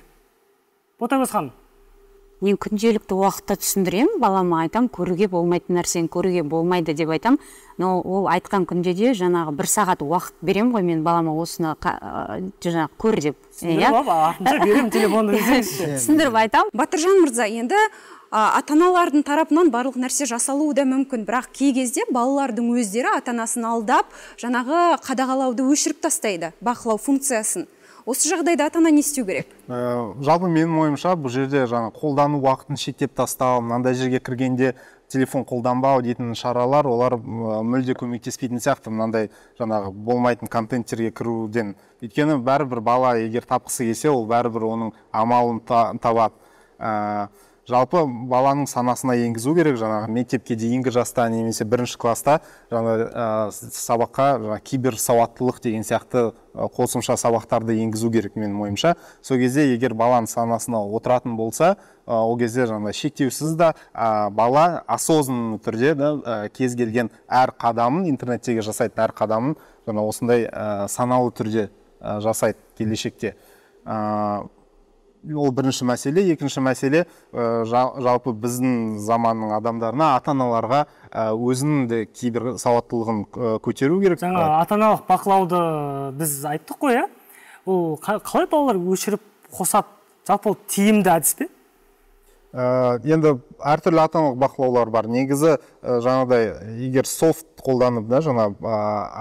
ботагөз ханым мен күнделікті уақытта түсіндіремін балама айтам көруге болмайтын нәрсені көруге болмайды деп айтам но ол айтқан күнде де жаңағы бір сағат уақыт беремін ғой мен балама осыны жаңағы көр деп иә [laughs] түсіндіріп айтамын батыржан мырза енді ата аналардың тарапынан барлық нәрсе жасалуы да мүмкін бірақ кей кезде балалардың өздері ата анасын алдап жаңағы қадағалауды өшіріп тастайды бақылау функциясын осы жағдайда ата ана не істеу керек ә, жалпы менің ойымша бұл жерде жаңа қолдану уақытын шектеп тастау мынандай жерге кіргенде телефон қолданбау дейтін шаралар олар мүлде көмектеспейтін сияқты мынандай жаңағы болмайтын контенттерге кіруден өйткені бәрібір бала егер тапқысы келсе ол бәрібір оның амалын табады э, жалпы баланың санасына енгізу керек жаңағы мектепке дейінгі жаста немесе бірінші класста жаңағы ә, сабаққа жаңағы киберсауаттылық деген сияқты қосымша сабақтарды енгізу керек менің ойымша сол кезде егер баланың санасына отыратын болса ол кезде жаңағыдай шектеусіз да ә, бала осознанный түрде да ә, кез келген әр қадамын интернеттегі жасайтын әр қадамын жаңа осындай ә, саналы түрде жасайды келешекте ол бірінші мәселе екінші мәселе ә, жалпы біздің заманның адамдарына ата аналарға э, өзінің де кейбір сауаттылығын э, көтеру керек жаңа ата аналық бақылауды біз айттық қой иә ол қалай балалар өшіріп қосады жалпы ол тиімді әдіс пе Э, енді әртүрлі ата бақылаулар бар негізі э, жаңағыдай егер софт қолданып да жаңа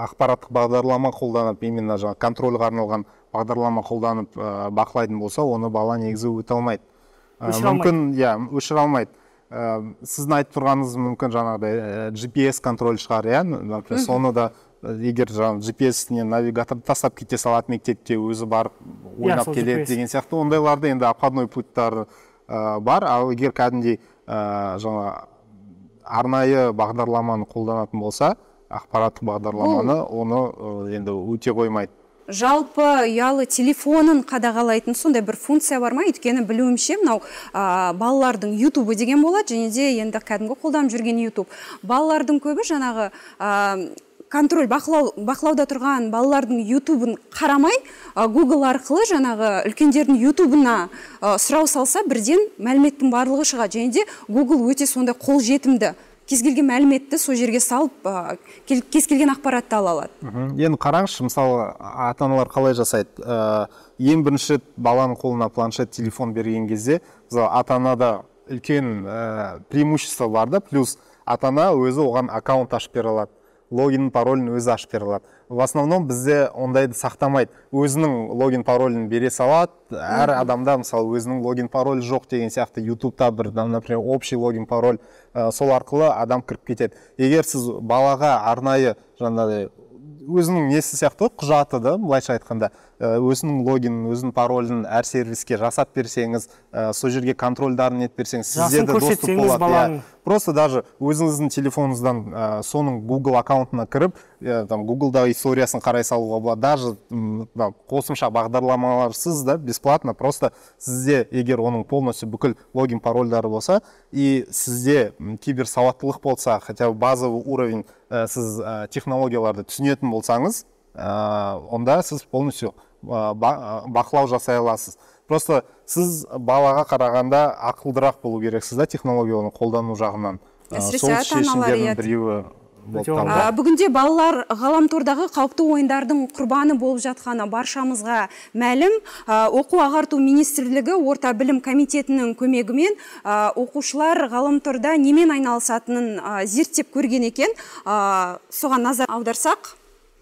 ақпараттық бағдарлама қолданып именно жаңа контрольға арналған бағдарлама қолданып э, бақылайтын болса оны бала негізі өте алмайды мүмкін иә өшіре алмайды сіздің айтып тұрғаныңыз мүмкін жаңағыдай gps контроль шығар иә соны да егер жаңағы gps не навигатор тастап кете салады мектепте өзі барып иә, ойнап келеді деген сияқты ондайларды енді обходной путьтарды Э, бар ал егер кәдімгідей ә, жаңа арнайы бағдарламаны қолданатын болса ақпараттық бағдарламаны оны э, енді өте қоймайды жалпы ұялы телефонын қадағалайтын сондай бір функция бар ма өйткені білуімше мынау ә, балалардың ютубы деген болады және де енді кәдімгі қолданып жүрген ютуб балалардың көбі жаңағы контроль бақылау, бақылауда тұрған балалардың ютубын қарамай Google арқылы жаңағы үлкендердің ютубына сұрау салса бірден мәліметтің барлығы шығады және де гугл өте сондай қолжетімді кез келген мәліметті сол жерге салып ә, кез келген ақпаратты ала алады енді қараңызшы мысалы ата аналар қалай жасайды ең бірінші баланың қолына планшет телефон берген кезде мысалы ата анада үлкен ә, преимущество бар да плюс ата ана өзі оған аккаунт ашып бере алады логин паролін өзі ашып бере алады в основном бізде ондайды сақтамайды өзінің логин паролін бере салады әр адамда мысалы өзінің логин паролі жоқ деген сияқты ютубта бір например общий логин пароль ә, сол арқылы адам кіріп кетеді егер сіз балаға арнайы жаңағыдай өзінің несі сияқты ғой құжаты да былайша айтқанда Э, өзінің логинін өзінің паролін әр сервиске жасап берсеңіз ә, сол жерге контрольдарын етіп берсеңіз сіздерде доступ болады иә просто даже өзіңіздің телефоныңыздан ә, соның google аккаунтына кіріп ә, там гуглдағы историясын қарай салуға болады даже ә, қосымша бағдарламаларсыз да бесплатно просто сізде егер оның полностью бүкіл логин парольдары болса и сізде киберсауаттылық болса хотя бы базовый уровень ә, сіз ә, технологияларды түсінетін болсаңыз ә, онда сіз полностью бақылау жасай аласыз просто сіз балаға қарағанда ақылдырақ болу керексіз да технологияны қолдану жағынан бүгінде балалар ғаламтордағы қауіпті ойындардың құрбаны болып жатқаны баршамызға мәлім оқу ағарту министрлігі орта білім комитетінің көмегімен оқушылар ғаламторда немен айналысатынын зерттеп көрген екен соған назар аударсақ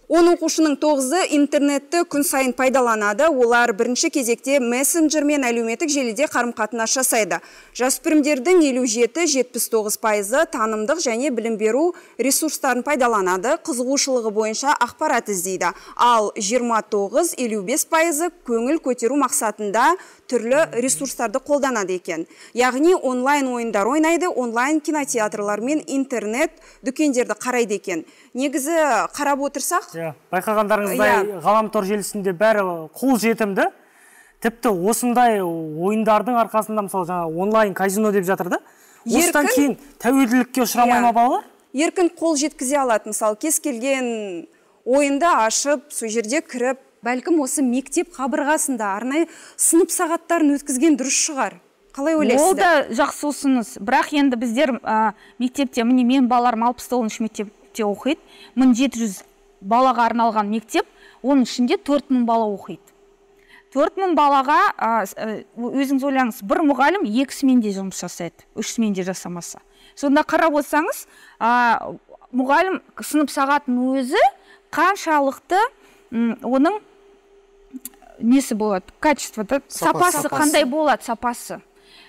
он оқушының тоғызы интернетті күн сайын пайдаланады олар бірінші кезекте мессенджер мен әлеуметтік желіде қарым қатынас жасайды жасөспірімдердің 57-79% пайызы танымдық және білім беру ресурстарын пайдаланады қызығушылығы бойынша ақпарат іздейді ал 29-55 пайызы көңіл көтеру мақсатында түрлі ресурстарды қолданады екен яғни онлайн ойындар ойнайды онлайн кинотеатрлар мен интернет дүкендерді қарайды екен негізі қарап отырсақ иә байқағандарыңыздай иә. ғаламтор желісінде бәрі қол жетімді тіпті осындай ойындардың арқасында мысалы жаңа онлайн казино деп жатыр да осыдан кейін тәуелділікке ұшырамай ма иә. еркін қол жеткізе алады мысалы кез келген ойынды ашып сол жерде кіріп бәлкім осы мектеп қабырғасында арнайы сынып сағаттарын өткізген дұрыс шығар қалай ойлайсыз ол да жақсы ұсыныс бірақ енді біздер ә, мектепте міне мен балаларым алпыс тоғызыншы мектепте оқиды мың жеті жүз балаға арналған мектеп оның ішінде төрт мың бала оқиды төрт мың балаға э, өзіңіз ойлаңыз бір мұғалім екі сменде жұмыс жасайды үш сменде жасамаса сонда қарап отырсаңыз ә, мұғалім сынып сағатының өзі қаншалықты оның несі болады качество да сапасы, сапасы қандай болады сапасы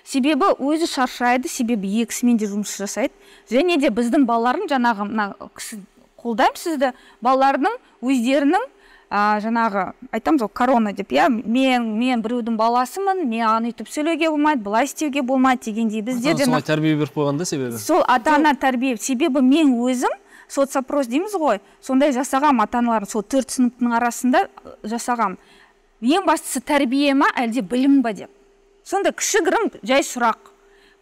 себебі өзі шаршайды себебі екісімен де жұмыс жасайды және де біздің балалардың жаңағы мына кісі қолдаймын сізді балалардың өздерінің ә, жаңағы айтамыз ғой корона деп иә мен мен біреудің баласымын маған өйтіп сөйлеуге болмайды былай істеуге болмайды дегендей біздер де солай тәрбие беріп қойған да себебі сол ата ана тәрбие себебі мен өзім соцопрос дейміз ғой сондай жасағам ата аналар сол төрт сыныптың арасында э, жасағам ең бастысы тәрбие ма әлде білім ба деп сонда кішігірім жай сұрақ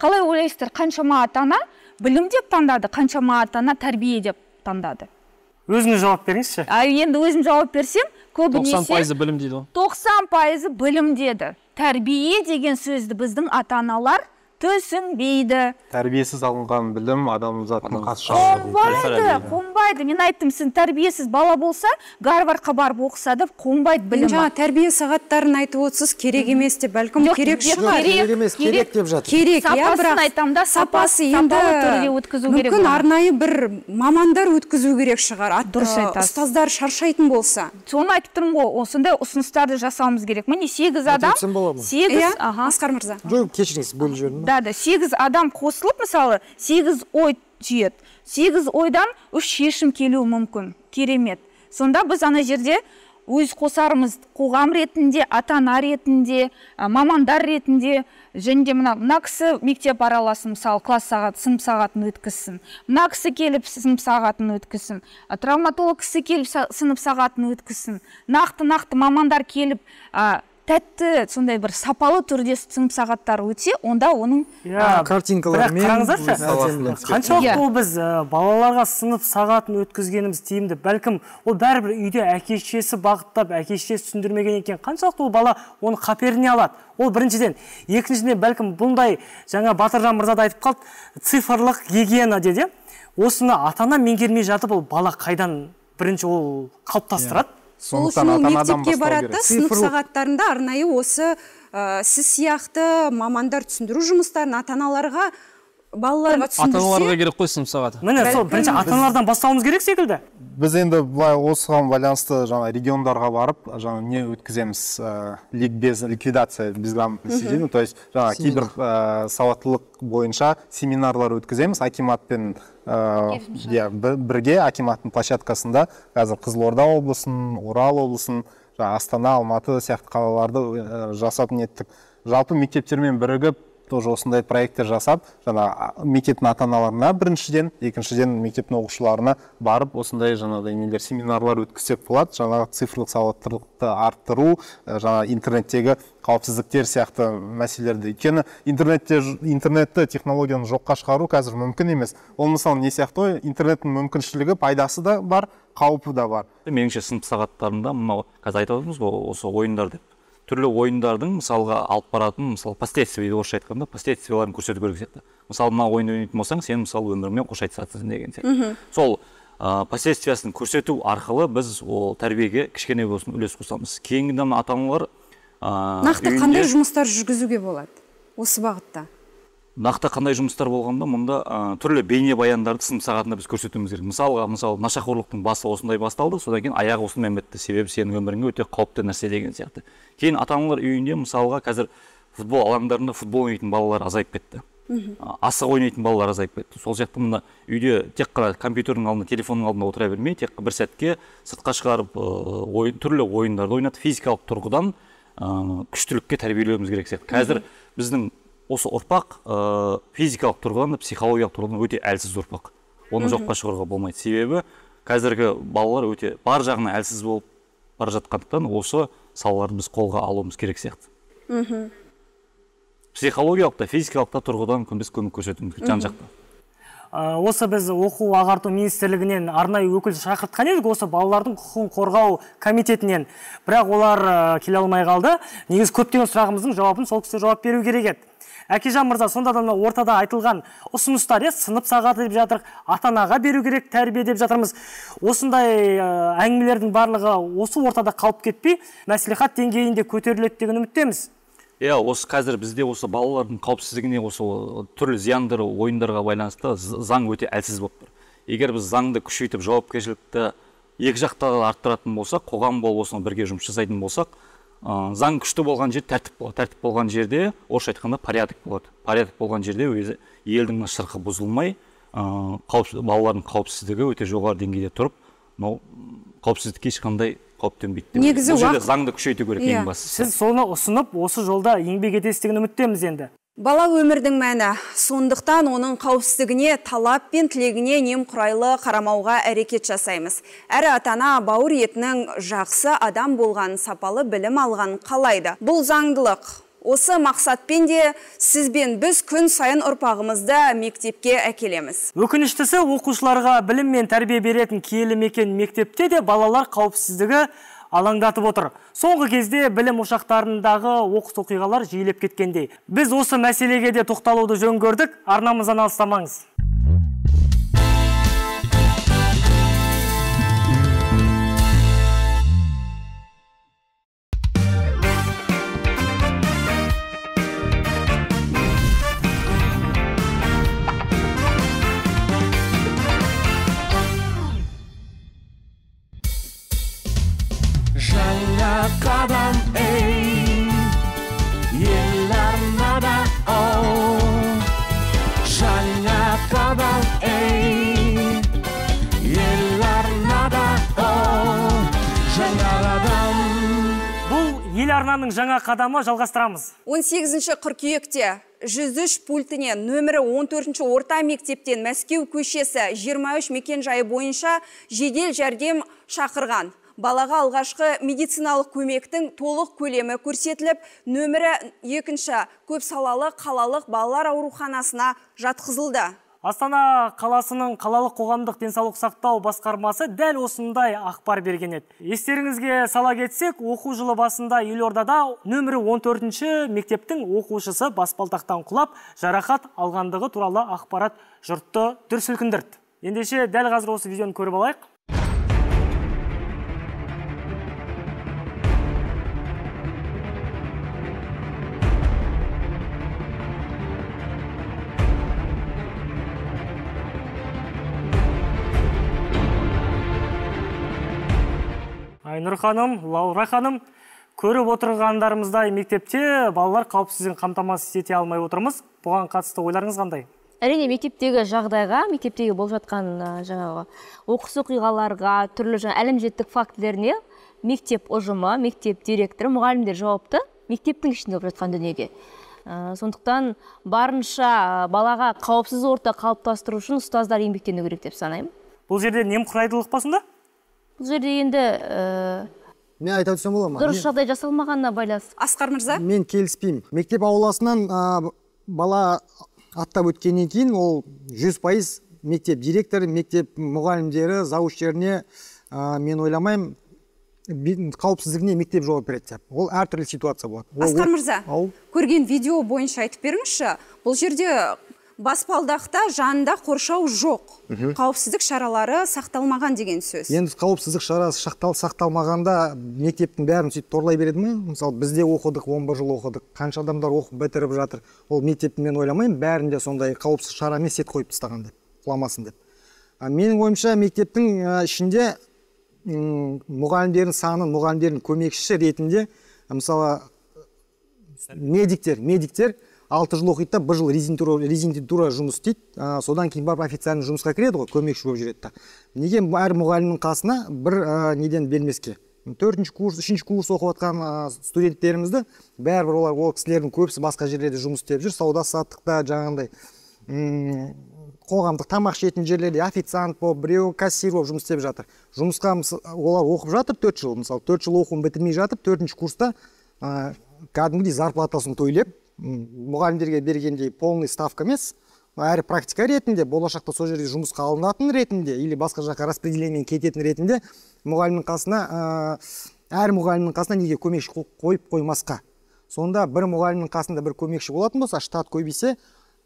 қалай ойлайсыздар қаншама ата ана білім деп таңдады қаншама ата ана тәрбие деп таңдады өзіңіз жауап беріңізші а енді өзім жауап берсем көбінесе тоқсан пайызы білім дейді ғой тоқсан пайызы білім деді тәрбие деген сөзді біздің ата аналар түсінбейді тәрбиесіз алынған білім адамзаттың қонбайды қонбайды мен айттым сен тәрбиесіз бала болса гарвардқа барып оқыса да қонбайды білім жаңа тәрбие сағаттарын айтып отырсыз керек емес деп бәлкім керек шығар керек деп жатыр керек иә бірақ айтамын да сапасы енді өткізу керек мүмкін арнайы бір мамандар өткізу керек шығар дұрыс айтасыз ұстаздар шаршайтын болса соны айтып тұрмын ғой осындай ұсыныстарды жасауымыз керек міне сегіз адам сегіз иә, асқар мырза жоқ кешіріңіз бөліп жібердім да да сегіз адам қосылып мысалы сегіз ой түйеді сегіз ойдан үш шешім келуі мүмкін керемет сонда біз ана жерде өз қосарымыз қоғам ретінде ата ана ретінде мамандар ретінде және де мына мына кісі мектеп араласын мысалы класс сағат сынып сағатын өткізсін мына кісі келіп сынып сағатын өткізсін ә, травматолог кісі келіп сынып сағатын өткізсін нақты нақты мамандар келіп тәтті сондай бір сапалы түрде сынып сағаттар өтсе онда оның иә, қараңыздаршы қаншалықты ол иә. біз балаларға сынып сағатын өткізгеніміз тиімді бәлкім ол бәрібір үйде әке шешесі бағыттап әке шешесі түсіндірмеген екен қаншалықты ол бала оны қаперіне алады ол біріншіден екіншіден бәлкім бұндай жаңа батыржан мырза да айтып қалды цифрлық гигиена деді осыны ата ана меңгермей жатып ол бала қайдан бірінші ол қалыптастырады иә сол үшін ол мектепке барады сынып сағаттарында арнайы осы ә, сіз сияқты мамандар түсіндіру жұмыстарын ата аналарға балаларға түсіндірсе ата аналарға керек қой сынып сағаты міне сол бірінші ата аналардан бастауымыз керек секілді біз енді былай осыған байланысты жаңағы региондарға барып жаңа не өткіземіз ә, ликвидация безграмотности то есть жаңағы кибер ә, сауаттылық бойынша семинарлар өткіземіз акиматпен иә бірге акиматтың площадкасында қазір қызылорда облысын орал облысын астана алматы сияқты қалаларды э, жасап неттік жалпы мектептермен бірігіп тоже осындай проекттер жасап жана мектептің ата аналарына біріншіден екіншіден мектептің оқушыларына барып осындай жаңағыдай нелер семинарлар өткізсек болады жаңағы цифрлық сауаттылықты арттыру э, жаңа интернеттегі қауіпсіздіктер сияқты мәселелерді өйткені интернетте интернетті технологияны жоққа шығару қазір мүмкін емес ол мысалы не сияқты ғой интернеттің мүмкіншілігі пайдасы да бар қауіпі да бар меніңше сынып сағаттарында мынау қазір айтып отырмыз ғой осы ойындар деп түрлі ойындардың мысалға алып баратын мысалы последствия дейді орысша айтқанда последствияларын көрсету керек сияқты мысалы мына ойын ойнайтын болсаң сен мысалы өміріңмен қош айтысасың деген сияқты сол ә, последствиясын көрсету арқылы біз ол тәрбиеге кішкене болсын үлес қосамыз кейінгі ата аналар ә, нақты қандай жұмыстар жүргізуге болады осы бағытта нақты қандай жұмыстар болғанда мұнда ә, түрлі бейнебаяндарды сынып сағатында біз көрсетуіміз керек мысалға мысалы нашақорлықтың басы осындай басталды содан кейін аяғы осынымен бітті себебі сенің өміріңе өте қауіпті нәрсе деген сияқты кейін ата аналар үйінде мысалға қазір футбол алаңдарында футбол ойнайтын балалар азайып кетті асық ойнайтын балалар азайып кетті сол сияқты мына үйде тек қана компьютердің алдында телефонның алдында отыра бермей тек бір сәтке сыртқа шығарып ойын, түрлі ойындарды ойнатып физикалық тұрғыдан ыыы күштілікке тәрбиелеуіміз керек сияқты қазір біздің осы ұрпақ ә, физикалық тұрғыдан да психологиялық тұрғыдан өте әлсіз ұрпақ оны жоққа шығаруға болмайды себебі қазіргі балалар өте бар жағына әлсіз болып бара жатқандықтан осы салаларды біз қолға алуымыз керек сияқты мхм психологиялық та физикалық та тұрғыдан біз көмек көрсетуіміз керек жан жақты ә, осы біз оқу ағарту министрлігінен арнайы өкіл шақыртқан едік осы балалардың құқығын қорғау комитетінен бірақ олар э, келе алмай қалды негізі көптеген сұрағымыздың жауабын сол кісілер жауап беру керек еді әкежан мырза сонда да ортада айтылған ұсыныстар иә сынып сағаты деп жатыр ата анаға беру керек тәрбие деп жатырмыз осындай ә, әңгімелердің барлығы осы ортада қалып кетпей мәслихат деңгейінде көтеріледі деген үміттеміз иә осы қазір бізде осы балалардың қауіпсіздігіне осы түрлі зиянды ойындарға байланысты заң өте әлсіз болып тұр егер біз заңды күшейтіп жауапкершілікті екі жақта арттыратын болсақ қоғам болып осыны бірге жұмыс жасайтын болсақ ә, заң күшті болған жер тәртіп болады тәртіп болған жерде орысша айтқанда порядок болады порядок болған жерде өзі елдің шырқы бұзылмай ә, қауіп, балалардың қауіпсіздігі өте жоғары деңгейде тұрып мынау қауіпсіздікке ешқандай қауіп төнбейді негізі заңды күшейту керек ең иә. бастысы сіз соны ұсынып осы жолда еңбек етесіз деген үміттеміз енді Бала өмірдің мәні. Сондықтан оның қауіпсіздігіне, талап пен тілегіне немқұрайлы қарамауға әрекет жасаймыз. Әрі атана бауыр етінің жақсы адам болған сапалы білім алған қалайды. Бұл заңдылық. Осы мақсатпен де сізбен біз күн сайын ұрпағымызды мектепке әкелеміз. Өкініштісі оқушыларға білім мен тәрбие беретін киелі мекен мектепте де балалар қауіпсіздігі алаңдатып отыр соңғы кезде білім ошақтарындағы оқыс оқиғалар жиілеп кеткендей біз осы мәселеге де тоқталуды жөн көрдік арнамыздан алыстамаңыз қадамы жалғастырамыз 18 қыркүйекте 103 пультіне нөмірі 14 орта мектептен Мәскеу көшесі 23 жайы бойынша жедел жәрдем шақырған балаға алғашқы медициналық көмектің толық көлемі көрсетіліп, нөмірі екінші көпсалалы қалалық балалар ауруханасына жатқызылды. Астана қаласының қалалық қоғамдық денсаулық сақтау басқармасы дәл осындай ақпар берген еді. Естеріңізге сала кетсек, оқу жылы басында елордада нөмірі 14-ші мектептің оқушысы баспалтақтан құлап, жарақат алғандығы туралы ақпарат жұртты дүр сілкіндірді. Ендеше дәл қазір осы видеоны көріп алайық. айнұр ханым лаура ханым көріп отырғандарымыздай мектепте балалар қауіпсіздігін қамтамасыз ете алмай отырмыз бұған қатысты ойларыңыз қандай әрине мектептегі жағдайға мектептегі болып жатқан жаңағы оқыс оқиғаларға түрлі жаңа әлімжеттік фактілеріне мектеп ұжымы мектеп директоры мұғалімдер жауапты мектептің ішінде болып жатқан дүниеге сондықтан барынша балаға қауіпсіз орта қалыптастыру үшін ұстаздар еңбектену керек деп санаймын бұл жерде немқұрайдылық па сонда бұл жерде енді ә... Э, мен айта өтсем болады ма дұрыс жағдай жасалмағанына байланысты асқар мырза мен келіспеймін мектеп ауласынан ә, бала аттап өткеннен кейін ол жүз пайыз мектеп директоры мектеп мұғалімдері завучтеріне ә, мен ойламаймын қауіпсіздігіне мектеп жауап береді деп ол әртүрлі ситуация болады асқар мырза көрген видео бойынша айтып беріңізші бұл жерде баспалдақта жанында қоршау жоқ қауіпсіздік шаралары сақталмаған деген сөз енді қауіпсіздік шарасы шақтал, сақталмағанда мектептің бәрін сөйтіп торлай береді ме мысалы бізде оқыдық 11 жыл оқыдық қанша адамдар оқып бітіріп жатыр ол мектепті мен ойламаймын бәрінде сондай қауіпсіз шарамен сет қойып тастаған деп құламасын деп а менің ойымша мектептің ішінде мұғалімдердің саны мұғалімдердің көмекшісі ретінде мысалы медиктер медиктер алты жыл оқиды да бір жыл резидентура, резидентура жұмыс істейді ә, содан кейін барып официально жұмысқа кіреді ғой көмекші болып жүреді да неге әр мұғалімнің қасына бір ә, неден бермеске төртінші курс үшінші курс оқып жатқан ә, студенттерімізді бәрібір олар ол кісілердің көбісі басқа жерлерде жұмыс істеп жүр сауда саттықта жаңағындай қоғамдық тамақ ішетін жерлерде официант болып біреуі кассир болып жұмыс істеп жатыр жұмысқа олар оқып жатыр төрт жыл мысалы төрт жыл оқуын бітірмей жатып төртінші курста ә, кәдімгідей зарплатасын төлеп мұғалімдерге бергендей полный ставка емес әрі практика ретінде болашақта сол жерде жұмысқа алынатын ретінде или басқа жаққа распределениемен кететін ретінде мұғалімнің қасына әр мұғалімнің қасына неге көмекші қойып қоймасқа сонда бір мұғалімнің қасында бір көмекші болатын болса штат көбейсе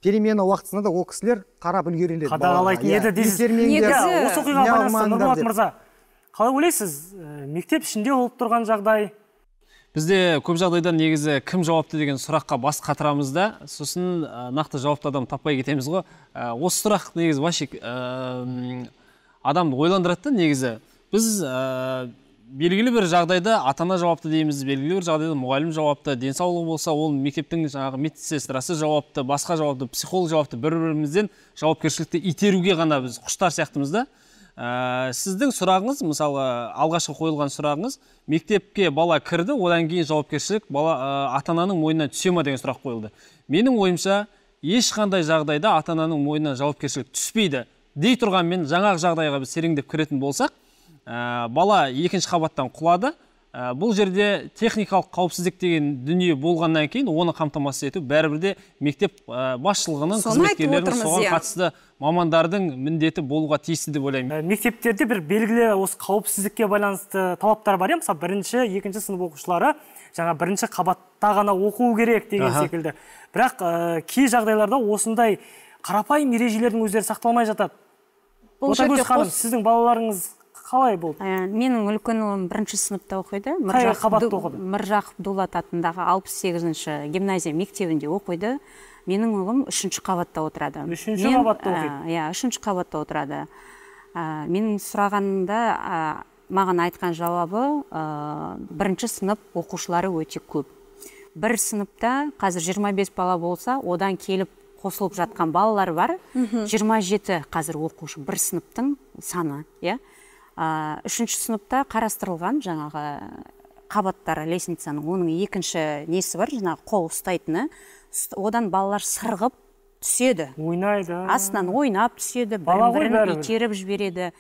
перемена уақытысында да ол кісілер қарап қадағалайтын еді иә, дейсіз қалай ойлайсыз мектеп ішінде болып тұрған жағдай бізде көп жағдайда негізі кім жауапты деген сұраққа бас қатырамыз да сосын ә, нақты жауапты адам таппай кетеміз ғой ә, осы сұрақ негізі вообще ә, адамды ойландырады да негізі біз ә, белгілі бір жағдайда ата ана жауапты дейміз белгілі бір жағдайда мұғалім жауапты денсаулығы болса ол мектептің жаңағы медсестрасы жауапты басқа жауапты психолог жауапты бір бірімізден жауапкершілікті итеруге ғана біз құштар сияқтымыз да ә, сіздің сұрағыңыз мысалы алғашқы қойылған сұрағыңыз мектепке бала кірді одан кейін жауапкершілік бала ә, э, ата ананың мойнына түсе ма деген сұрақ қойылды менің ойымша ешқандай жағдайда ата ананың мойнына жауапкершілік түспейді дей тұрғанмен жаңағы жағдайға біз тереңдеп кіретін болсақ ә, бала екінші қабаттан құлады ә, бұл жерде техникалық қауіпсіздік деген дүние болғаннан кейін оны қамтамасыз ету бәрібір де мектеп ә, басшылығының қызметкерлерінің соған иә. қатысты мамандардың міндеті болуға тиісті деп ойлаймын э, мектептерде бір белгілі осы қауіпсіздікке байланысты талаптар бар иә мысалы бірінші екінші сынып оқушылары жаңа бірінші қабатта ғана оқу керек деген Аха. секілді бірақ ә, кей жағдайларда осындай қарапайым ережелердің өздері сақталмай жатады ботагөз ханым сіздің балаларыңыз қалай болды ә, менің үлкен ұлым бірінші сыныпта оқиды қабатта оқыды міржақып дулат атындағы алпыс сегізінші гимназия мектебінде оқиды менің ұлым үшінші қабатта отырады үшінші қабатта ә, оқиды иә үшінші қабатта отырады ә, менің сұрағанымда ә, маған айтқан жауабы ә, бірінші сынып оқушылары өте көп бір сыныпта қазір 25 бала болса одан келіп қосылып жатқан балалар бар 27 қазір оқушы бір сыныптың саны иә үшінші сыныпта қарастырылған жаңағы қабаттары лестницаның оның екінші несі бар жаңағы қол ұстайтыны одан балалар сырғып түседі ойнайды астынан ойнап түседі бір бірін итеріп жібереді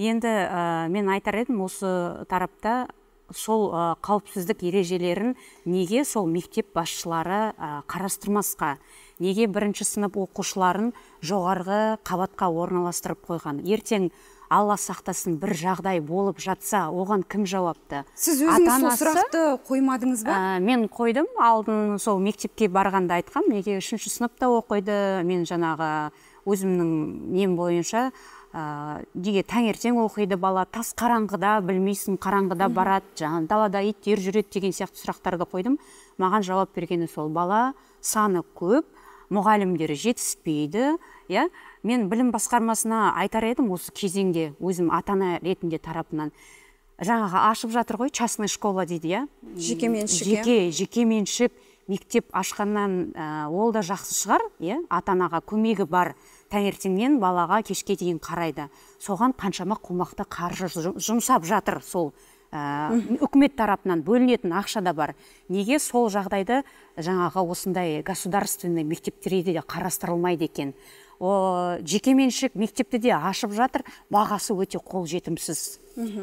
енді ә, мен айтар едім осы тарапта сол ә, қауіпсіздік ережелерін неге сол мектеп басшылары ә, қарастырмасқа неге бірінші сынып оқушыларын жоғарғы қабатқа орналастырып қойған ертең алла сақтасын бір жағдай болып жатса оған кім жауапты сіз өзіңіз сол сұрақты қоймадыңыз ба ә, мен қойдым алдын сол мектепке барғанда айтқам неге үшінші сыныпта оқиды мен жаңағы өзімнің нем бойынша ә, неге таңертең оқиды бала тас қараңғыда білмейсің қараңғыда барады жаңағы далада иттер жүреді деген сияқты сұрақтарды қойдым маған жауап бергені сол бала саны көп мұғалімдер жетіспейді иә мен білім басқармасына айтар едім осы кезеңде өзім ата ана ретінде тарапынан жаңағы ашып жатыр ғой частный школа дейді иә жекеменшік жеке жекеменшік иә. мектеп ашқаннан ә, ол да жақсы шығар иә ата анаға көмегі бар таңертеңнен балаға кешке дейін қарайды соған қаншама қомақты қаржы жұмсап жатыр сол ә, үкімет тарапынан бөлінетін ақша да бар неге сол жағдайды жаңағы осындай государственный мектептерде де қарастырылмайды екен жекеменшік мектепті де ашып жатыр бағасы өте қол жетімсіз.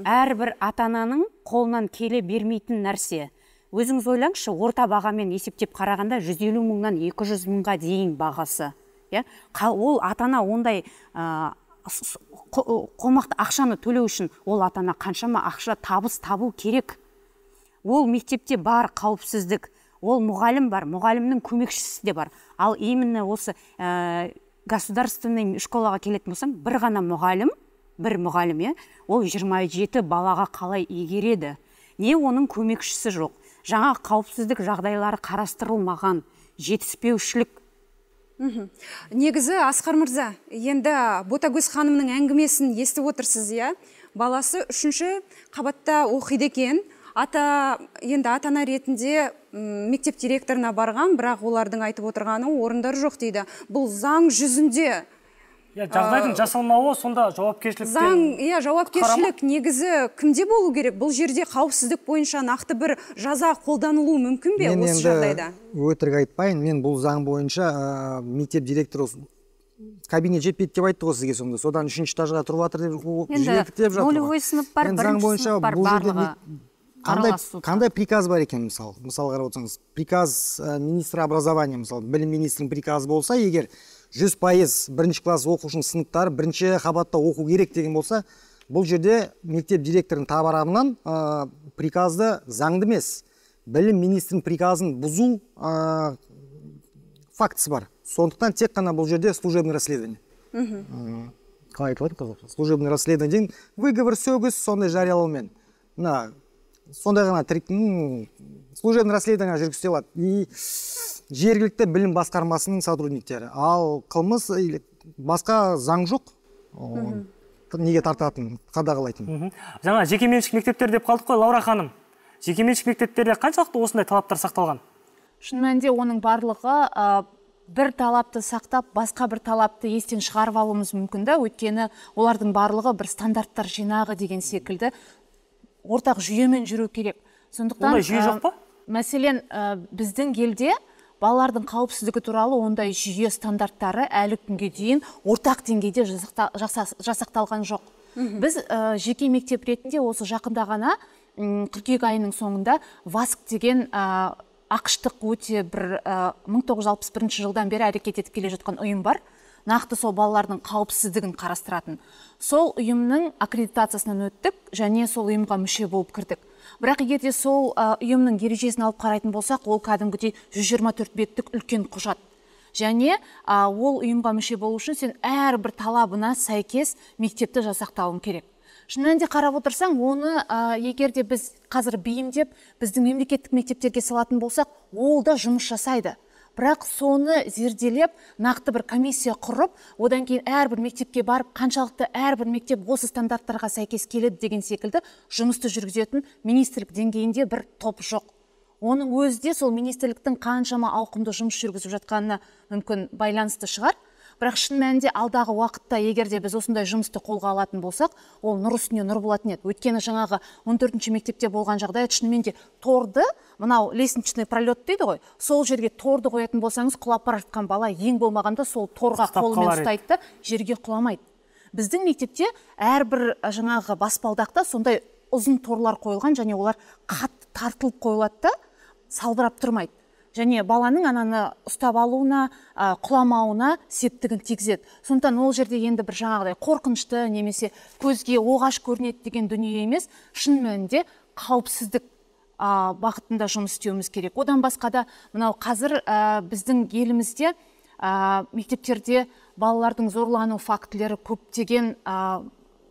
әрбір ата ананың қолынан келе бермейтін нәрсе өзіңіз ойлаңызшы орта бағамен есептеп қарағанда 150 елу мыңнан екі жүз мыңға дейін бағасы иә ол ата ана ондай ә, қомақты ақшаны төлеу үшін ол ата ана қаншама ақша табыс табу керек ол мектепте бар қауіпсіздік ол мұғалім бар мұғалімнің көмекшісі де бар ал именно осы государственный школаға келетін болсам бір ғана мұғалім бір мұғалім иә ол 27 балаға қалай игереді не оның көмекшісі жоқ жаңа қауіпсіздік жағдайлары қарастырылмаған жетіспеушілік мхм негізі асқар мырза енді ботагөз ханымның әңгімесін естіп отырсыз иә баласы үшінші қабатта оқиды екен ата енді ата ана ретінде мектеп директорына барған бірақ олардың айтып отырғаны орындар жоқ дейді бұл заң жүзінде иә жағдайдың жасалмауы сонда жауапкершілік заң иә жауапкершілік негізі кімде болу керек бұл жерде қауіпсіздік бойынша нақты бір жаза қолданылуы мүмкін бе осы жағдайда өтірік айтпайын мен бұл заң бойынша ә, мектеп директоры кабинет жетпейді деп айтты ғой сізге сонда содан үшінші этажға тұрып жатыр деп деп жатыр сынып бар заң бойынша бұл қандай қандай приказ бар екен мысалы мысалы қарап отырсаңыз приказ ә, министр образования мысалы білім министрінің приказы болса егер жүз пайыз бірінші класс оқушының сыныптары бірінші қабатта оқу керек деген болса бұл жерде мектеп директорының тарабынан ә, приказды заңды емес білім министрінің приказын бұзу ә, фактісі бар сондықтан тек қана бұл жерде служебное расследование қалай айтылады служебный расследование деген выговор сөгіс сондай жариялаумен мына сондай ғана тіркеу служебный расследование жүргізе алады и жергілікті білім басқармасының сотрудниктері ал қылмыс басқа заң жоқ неге тартатын қадағалайтын жаңа жекеменшік мектептер деп қалдық қой лаура ханым жекеменшік мектептерде қаншалықты осындай талаптар сақталған шын мәнінде оның барлығы бір талапты сақтап басқа бір талапты естен шығарып алуымыз мүмкін да өйткені олардың барлығы бір стандарттар жинағы деген секілді ортақ жүйемен жүру керек сондықтан ондай жүйе жоқ па мәселен ә, біздің елде балалардың қауіпсіздігі туралы ондай жүйе стандарттары әлі күнге дейін ортақ деңгейде жасақта, жасақталған жоқ біз ә, жеке мектеп ретінде осы жақында ғана қыркүйек айының соңында васк деген ә, ақштық өте бір ә, 1961 жылдан бері әрекет етіп келе жатқан ұйым бар нақты сол балалардың қауіпсіздігін қарастыратын сол ұйымның аккредитациясынан өттік және сол ұйымға мүше болып кірдік бірақ егер де сол ұйымның ережесін алып қарайтын болсақ ол кәдімгідей 124 беттік үлкен құжат және ол ұйымға мүше болу үшін сен әрбір талабына сәйкес мектепті жасақтауың керек шын де қарап отырсаң оны ә, егер де біз қазір бейімдеп біздің мемлекеттік мектептерге салатын болсақ ол да жұмыс жасайды бірақ соны зерделеп нақты бір комиссия құрып одан кейін әрбір мектепке барып қаншалықты әрбір мектеп осы стандарттарға сәйкес келеді деген секілді жұмысты жүргізетін министрлік деңгейінде бір топ жоқ оның өзі де сол министрліктің қаншама ауқымды жұмыс жүргізіп жатқанына мүмкін байланысты шығар бірақ шын мәнінде алдағы уақытта егер де біз осындай жұмысты қолға алатын болсақ ол нұр үстіне нұр болатын еді өйткені жаңағы 14 төртінші мектепте болған жағдай шынымен де торды мынау лестничный пролет дейді ғой сол жерге торды қоятын болсаңыз құлап бара жатқан бала ең болмағанда сол торға қолымен ұстайды да жерге құламайды біздің мектепте әрбір жаңағы баспалдақта сондай ұзын торлар қойылған және олар қатты тартылып қойылады да салбырап тұрмайды және баланың ананы ұстап алуына құламауына септігін тигізеді сондықтан ол жерде енді бір жаңағыдай қорқынышты немесе көзге оғаш көрінеді деген дүние емес шын мәнінде қауіпсіздік ә, бағытында жұмыс істеуіміз керек одан басқа да мынау қазір біздің елімізде мектептерде балалардың зорлану фактілері көптеген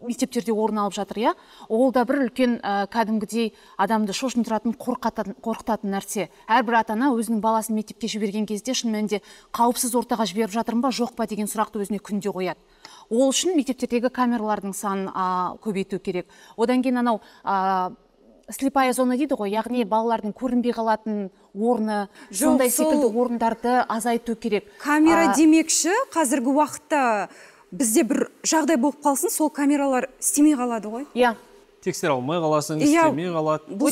мектептерде орын алып жатыр иә ол да бір үлкен ә, кәдімгідей адамды шошындыратын қорқытатын, нәрсе әрбір ата ана өзінің баласын мектепке жіберген кезде шын мәнінде қауіпсіз ортаға жіберіп жатырмын ба жоқ па деген сұрақты өзіне күнде қояды ол үшін мектептердегі камералардың санын ә, көбейту керек одан кейін анау ә, слепая зона дейді ғой яғни балалардың көрінбей қалатын орны сондай секілді орындарды азайту керек камера демекші қазіргі уақытта бізде бір жағдай болып қалсын сол камералар істемей қалады ғой иә yeah тексере алмай қаласың иә. істемей қалады бұл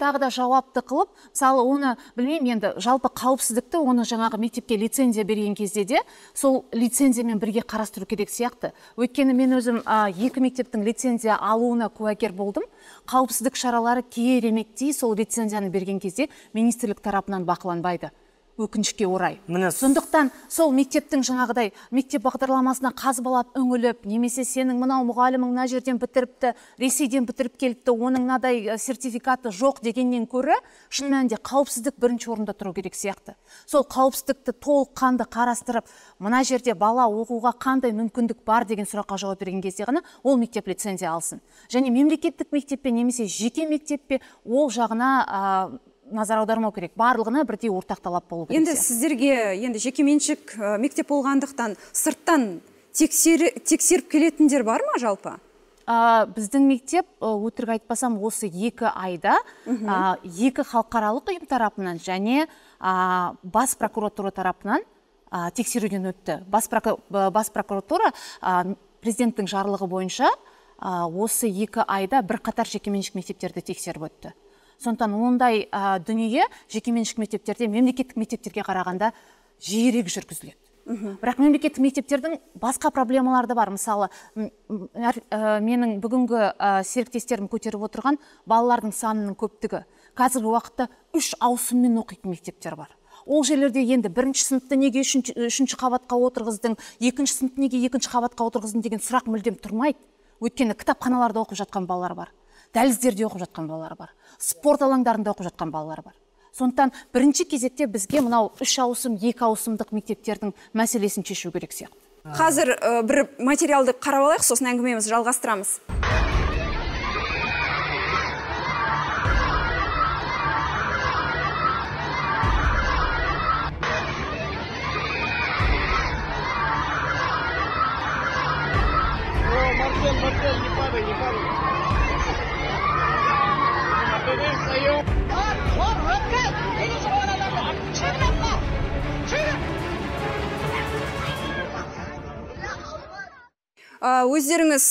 тағы да жауапты қылып мысалы оны білмеймін енді жалпы қауіпсіздікті оны жаңағы мектепке лицензия берген кезде де сол лицензиямен бірге қарастыру керек сияқты өйткені мен өзім екі мектептің лицензия алуына куәгер болдым қауіпсіздік шаралары кереметтей сол лицензияны берген кезде министрлік тарапынан бақыланбайды өкінішке орай міне сондықтан сол мектептің жаңағыдай мектеп бағдарламасына қазбалап үңіліп немесе сенің мынау мұғалімің мына жерден бітіріпті ресейден бітіріп келіпті оның мынадай э, сертификаты жоқ дегеннен көрі шын мәнінде қауіпсіздік бірінші орында тұру керек сияқты сол қауіпсіздікті толыққанды қарастырып мына жерде бала оқуға қандай мүмкіндік бар деген сұраққа жауап берген кезде ғана ол мектеп лицензия алсын және мемлекеттік пе немесе жеке пе ол жағына назар аудармау керек барлығына бірдей ортақ талап болу керек енді сіздерге енді жекеменшік мектеп болғандықтан сырттан тексер, тексеріп келетіндер бар ма жалпы ә, біздің мектеп өтірік айтпасам осы екі айда ә, екі халықаралық ұйым тарапынан және ә, бас прокуратура тарапынан ә, тексеруден өтті бас, прокуратура ә, президенттің жарлығы бойынша осы екі айда бірқатар жекеменшік мектептерді тексеріп өтті сондықтан ондай ә, дүние жекеменшік мектептерде мемлекеттік мектептерге қарағанда жиірек жүргізіледі бірақ мемлекеттік мектептердің басқа проблемалары да бар мысалы ә, менің бүгінгі ә, серіктестерім көтеріп отырған балалардың санының көптігі қазіргі уақытта үш ауысыммен оқитын мектептер бар ол жерлерде енді бірінші сыныпты неге үшінші, үшінші қабатқа отырғыздың екінші сыныпты неге екінші қабатқа отырғыздың деген сұрақ мүлдем тұрмайды өйткені кітапханаларда оқып жатқан балалар бар дәліздерде оқып жатқан балалар бар спорт алаңдарында оқып жатқан балалар бар сондықтан бірінші кезекте бізге мынау үш ауысым екі ауысымдық мектептердің мәселесін шешу керек сияқты қазір ә, бір материалды қарап алайық сосын әңгімемізді жалғастырамыз өздеріңіз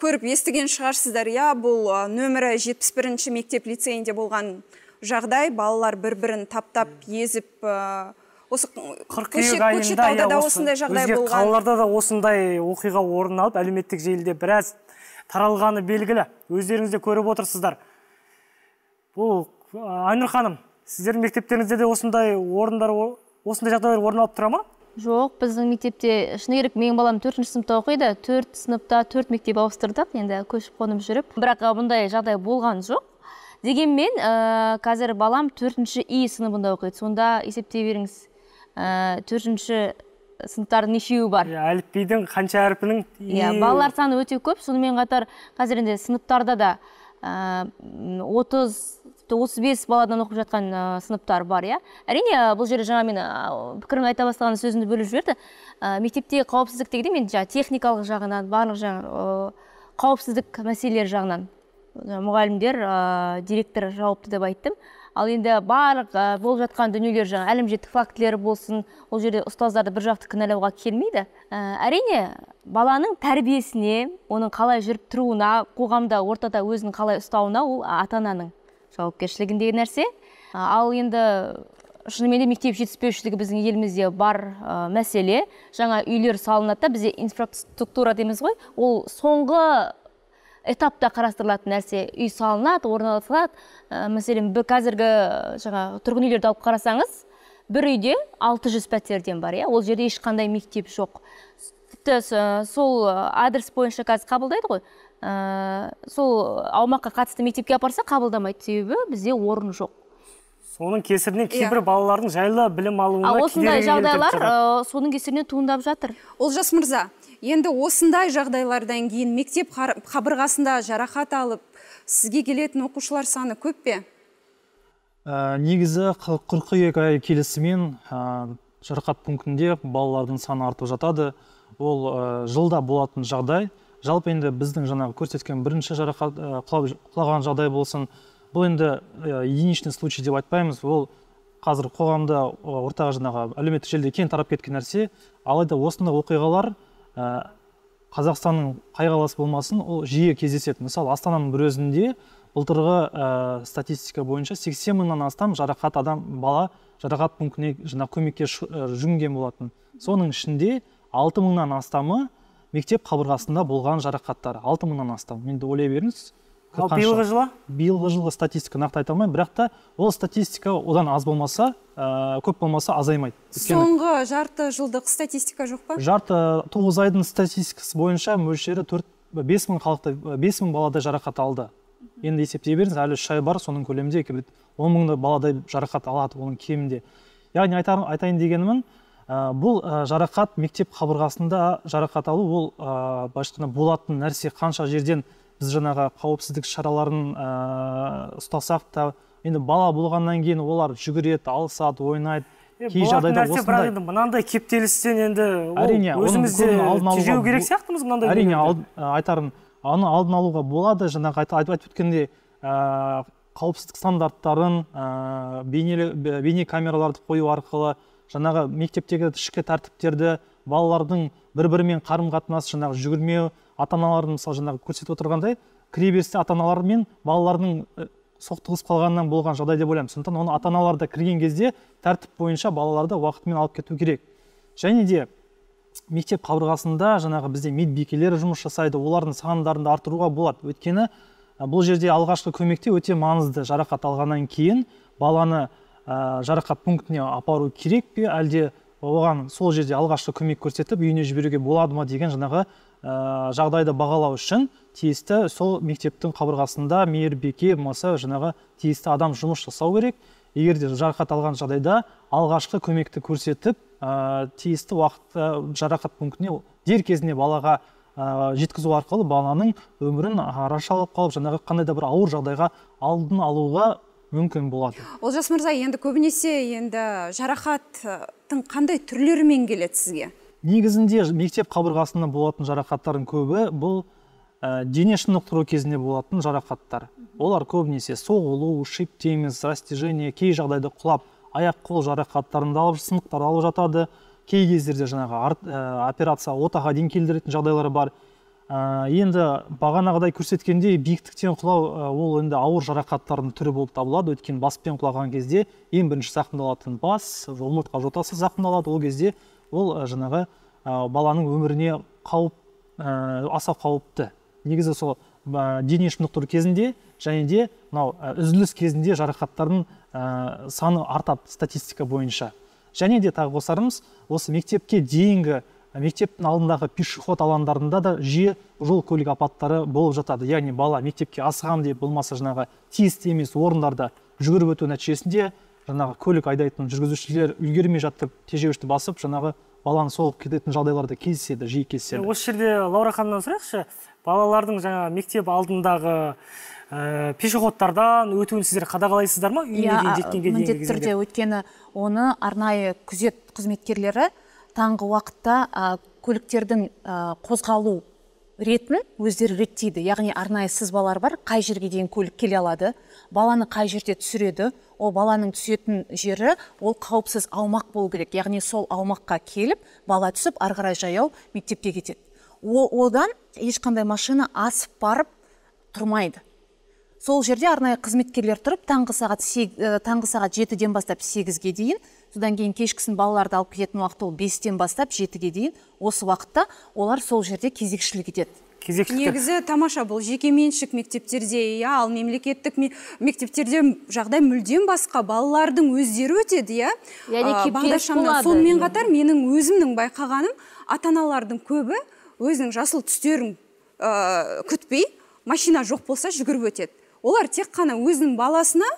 көріп естіген шығарсыздар иә бұл нөмірі 71 мектеп лицейінде болған жағдай балалар бір бірін таптап езіп осы қыркүйек айында иә осындай жағдай болған қалаларда да осындай оқиға орын алып әлеуметтік желіде біраз таралғаны белгілі өздеріңіз де көріп отырсыздар бұл айнұр ханым сіздердің мектептеріңізде де осындай орындар осындай жағдайлар орын алып тұра ма жоқ біздің мектепте шыны керек менің балам төртінші сыныпта оқиды төрт сыныпта төрт мектеп ауыстырдық енді көшіп қонып жүріп бірақ бұндай жағдай болған жоқ дегенмен ә, қазір балам төртінші и сыныбында оқиды сонда есептей беріңіз ә, төртінші сыныптардың нешеуі бар иә, әліпбидің қанша әрпінің иә балалар саны өте көп сонымен қатар қазір енді сыныптарда да отыз отыз бес баладан оқып жатқан ә, сыныптар бар иә әрине бұл жерде жаңа мен ә, пікірімді айта бастаған сөзімді бөліп жіберді ә, мектептегі қауіпсіздік дегенде мен жаңағы техникалық жағынан барлық жаңа қауіпсіздік мәселелері жағынан мұғалімдер ә, директор жауапты деп айттым ал енді барлық ә, болып жатқан дүниелер жаңағы әлімжеттік фактілері болсын ол жерде ұстаздарды бір жақты кінәлауға келмейді ә, әрине баланың тәрбиесіне оның қалай жүріп тұруына қоғамда ортада өзін қалай ұстауына ол ата ананың жауапкершілігіндегі нәрсе ал енді шынымен де мектеп жетіспеушілігі біздің елімізде бар ә, мәселе жаңа үйлер салынады да бізде инфраструктура дейміз ғой ол соңғы этапта қарастырылатын нәрсе үй салынады орнатылады ә, мәселен қазіргі жаңа тұрғын үйлерді алып қарасаңыз бір үйде 600 пәтерден бар иә ол жерде ешқандай мектеп жоқ тіпті сол адрес бойынша қазір қабылдайды ғой ә, сол аумаққа қатысты мектепке апарса қабылдамайды себебі бізде орын жоқ соның кесірінен иә. кейбір балалардың жайлы білім алуына осындай жағдайлар ә, соның кесірінен туындап жатыр олжас мырза енді осындай жағдайлардан кейін мектеп қабырғасында жарақат алып сізге келетін оқушылар саны көп пе э, негізі қыркүйек айы келісімен ә, жарақат пунктінде балалардың саны артып жатады ол ә, жылда болатын жағдай жалпы енді біздің жаңағы көрсеткен бірінші жарақат құлаған жағдай болсын бұл енді единичный случай деп айтпаймыз ол қазір қоғамда ортаға жаңағы әлеуметтік желіде кең тарап кеткен нәрсе алайда осындай оқиғалар қазақстанның қай қаласы болмасын ол жиі кездеседі мысалы астананың бір өзінде былтырғы ә, статистика бойынша 80 мыңнан астам жарақат адам бала жарақат пунктіне жаңағы көмекке жүгінген болатын соның ішінде 6 мыңнан астамы мектеп қабырғасында болған жарақаттар алты мыңнан астам енді ойлай беріңіз ал биылғы жылы биылғы жылғы статистика нақты айта алмаймын бірақ та ол статистика одан аз болмаса ә, көп болмаса азаймайды соңғы жарты жылдық статистика жоқ па жарты тоғыз айдың статистикасы бойынша мөлшері төрт бес мың халықты бес мың балада жарақат алды енді есептей беріңіз әлі үш ай бар соның көлемінде он мыңдай баладай жарақат алады оның кемінде яғни айтар, айтайын дегенім ә, бұл э, жарақат мектеп қабырғасында жарақат алу ол ә, э, былайша болатын нәрсе қанша жерден біз жаңағы қауіпсіздік шараларын ә, ұстасақ та енді бала болғаннан кейін олар жүгіреді алысады ойнайды кей жағдайда нәрсе, енді мынандай кептелістен енді әрине өзімізде керек сияқтымыз мынандай әрине айтарым оны алдын алуға болады жаңағы айтып өткендей ыыы қауіпсіздік стандарттарын ыыы бейне камераларды қою арқылы жаңағы мектептегі ішкі тәртіптерді балалардың бір бірімен қарым қатынасы жаңағы жүгірмеу ата аналардың мысалы жаңағы көрсетіп отырғандай кіреберісте ата аналар мен балалардың э, соқтығысып қалғанынан болған жағдай деп ойлаймын сондықтан оны ата аналар да кірген кезде тәртіп бойынша балаларды уақытымен алып кету керек және де мектеп қабырғасында жаңағы бізде медбикелер жұмыс жасайды олардың сандарын да арттыруға болады өйткені э, бұл жерде алғашқы көмекте өте маңызды жарақат алғаннан кейін баланы ә, жарақат пунктіне апару керек пе әлде оған сол жерде алғашқы көмек көрсетіп үйіне жіберуге болады ма деген жаңағы ә, жағдайды бағалау үшін тиісті сол мектептің қабырғасында мейірбике болмаса жаңағы тиісті адам жұмыс жасау керек егер де жарақат алған жағдайда алғашқы көмекті көрсетіп ә, тиісті уақытта жарақат пунктіне дер кезінде балаға ә, жеткізу арқылы баланың өмірін арашалап қалып жаңағы қандай да бір ауыр жағдайға алдын алуға мүмкін болады олжас мырза енді көбінесе енді жарақаттың қандай түрлерімен келеді сізге негізінде мектеп қабырғасында болатын жарақаттардың көбі бұл ә, дене шынықтыру кезінде болатын жарақаттар олар көбінесе соғылу шип, теміз, растяжение кей жағдайда құлап аяқ қол жарақаттарында алып сынықтар алып жатады кей кездерде жаңағы ә, операция отаға дейін келдіретін жағдайлар бар ә, енді бағанағыдай көрсеткендей биіктіктен құлау ә, ол енді ауыр жарақаттардың түрі болып табылады өйткені баспен құлаған кезде ең бірінші зақымдалатын бас омыртқа жотасы зақымдалады ол кезде ол ә, жаңағы ә, баланың өміріне қауіп ә, аса қауіпті негізі сол ә, дене шынықтыру кезінде және де мынау үзіліс кезінде жарақаттардың саны артады статистика бойынша және де тағы қосарымыз осы мектепке дейінгі мектептің алдындағы пешеход алаңдарында да жиі жол көлік апаттары болып жатады яғни бала мектепке асығамын деп болмаса жаңағы тиісті емес орындарда жүгіріп өту нәтижесінде жаңағы көлік айдайтын жүргізушілер үлгермей жатып тежеуішті басып жаңағы баланы соғып кететін жағдайлар да кездеседі жиі кездеседі осы жерде лаура ханымнан сұрайықшы балалардың жаңа мектеп алдындағы ә, пешеходтардан өтуін сіздер қадағалайсыздар ма үйіне иә, дейін жеткенге дейін міндетті түрде өйткені оны арнайы күзет қызметкерлері таңғы уақытта көліктердің қозғалу ретін өздері реттейді яғни арнайы сызбалар бар қай жерге дейін көлік келе алады баланы қай жерде түсіреді ол баланың түсетін жері ол қауіпсіз аумақ болу керек яғни сол аумаққа келіп бала түсіп ары қарай жаяу мектепке кетеді одан ешқандай машина асып барып тұрмайды сол жерде арнайы қызметкерлер тұрып таңғы сағат, э, таңғы сағат жетіден бастап сегізге дейін содан кейін кешкісін балаларды алып кететін уақыт ол бестен бастап жетіге дейін осы уақытта олар сол жерде кезекшілік етеді негізі тамаша бұл жекеменшік мектептерде иә ал мемлекеттік мектептерде жағдай мүлдем басқа балалардың өздері өтеді иә сонымен қатар менің өзімнің байқағаным ата аналардың көбі өзінің жасыл түстерін ә, күтпей машина жоқ болса жүгіріп өтеді олар тек қана өзінің баласына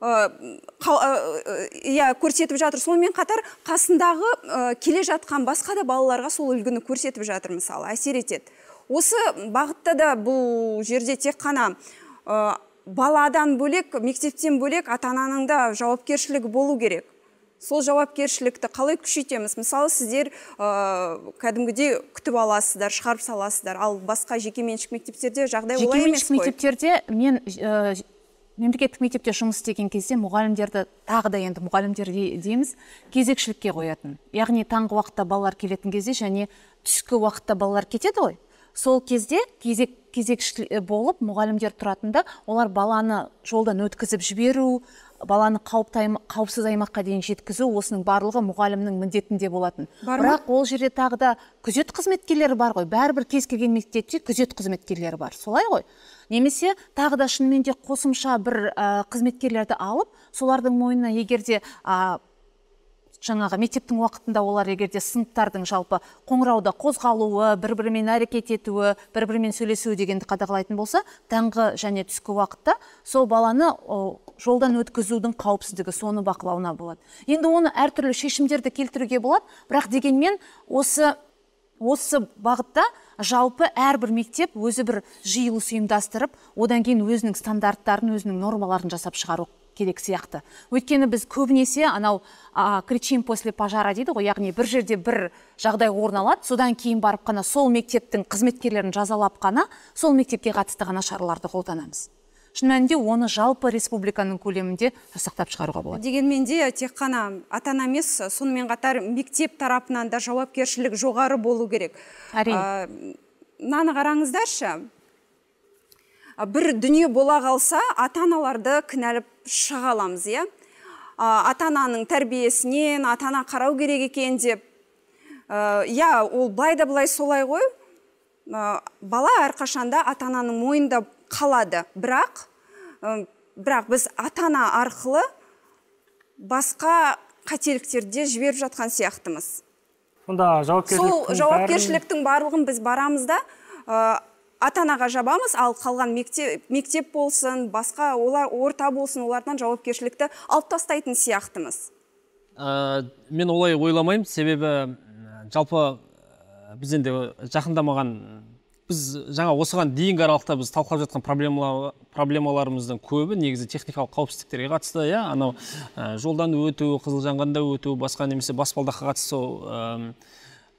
иә көрсетіп жатыр сонымен қатар қасындағы келе жатқан басқа да балаларға сол үлгіні көрсетіп жатыр мысалы әсер етеді осы бағытта да бұл жерде тек қана баладан бөлек мектептен бөлек ата ананың да жауапкершілігі болу керек сол жауапкершілікті қалай күшейтеміз мысалы сіздер ә, кәдімгідей күтіп аласыздар шығарып саласыздар ал басқа жекеменшік мектептерде жағдай олай жекеменшік мектептерде мен мемлекеттік мектепте жұмыс істеген кезде мұғалімдерді тағы да енді мұғалімдер дейміз кезекшілікке қоятын яғни таңғы уақытта балалар келетін кезде және түскі уақытта балалар кетеді ғой сол кезде кезек кезекші э, болып мұғалімдер тұратында олар баланы жолдан өткізіп жіберу баланы қауіп қауіпсіз аймаққа дейін жеткізу осының барлығы мұғалімнің міндетінде болатын бірақ ол жерде тағы да күзет қызметкерлері бар ғой бәрібір кез келген мектепте күзет қызметкерлері бар солай ғой немесе тағы да шынымен де қосымша бір ә, қызметкерлерді алып солардың мойнына егер де ә, жаңағы мектептің уақытында олар егер де сыныптардың жалпы қоңырауда қозғалуы бір бірімен әрекет етуі бір бірімен сөйлесуі дегенді қадағалайтын болса таңғы және түскі уақытта сол баланы жолдан өткізудің қауіпсіздігі соны бақылауына болады енді оны әртүрлі шешімдерді келтіруге болады бірақ дегенмен осы осы бағытта жалпы әрбір мектеп өзі бір жиылыс ұйымдастырып одан кейін өзінің стандарттарын өзінің нормаларын жасап шығару керек сияқты өйткені біз көбінесе анау кричим после пожара дейді ғой яғни бір жерде бір жағдай орын алады содан кейін барып қана сол мектептің қызметкерлерін жазалап қана сол мектепке қатысты ғана шараларды қолданамыз шын мәнінде оны жалпы республиканың көлемінде сақтап шығаруға болады дегенмен де тек қана ата ана емес сонымен қатар мектеп тарапынан да жауапкершілік жоғары болу керек әрине мынаны қараңыздаршы бір дүние бола қалса ата аналарды кінәліп шыға аламыз иә ата ананың тәрбиесінен ата ана қарау керек екен деп иә ол былай да былай солай ғой бала әрқашанда ата ананың мойнында қалады бірақ бірақ біз ата ана арқылы басқа қателіктерде жіберіп жатқан сияқтымыз сонда жауапкершілік сол жауапкершіліктің барлығын біз барамыз да ә, ата анаға жабамыз ал қалған мектеп, мектеп болсын басқа олар орта болсын олардан жауапкершілікті алып тастайтын сияқтымыз ә, мен олай ойламаймын себебі жалпы біз енді маған біз жаңа осыған дейінгі аралықта біз талқылап жатқан проблемалар, проблемаларымыздың көбі негізі техникалық қауіпсіздіктерге қатысты иә анау ә, жолдан өту жанғанда өту басқа немесе баспалдаққа қатысты ә,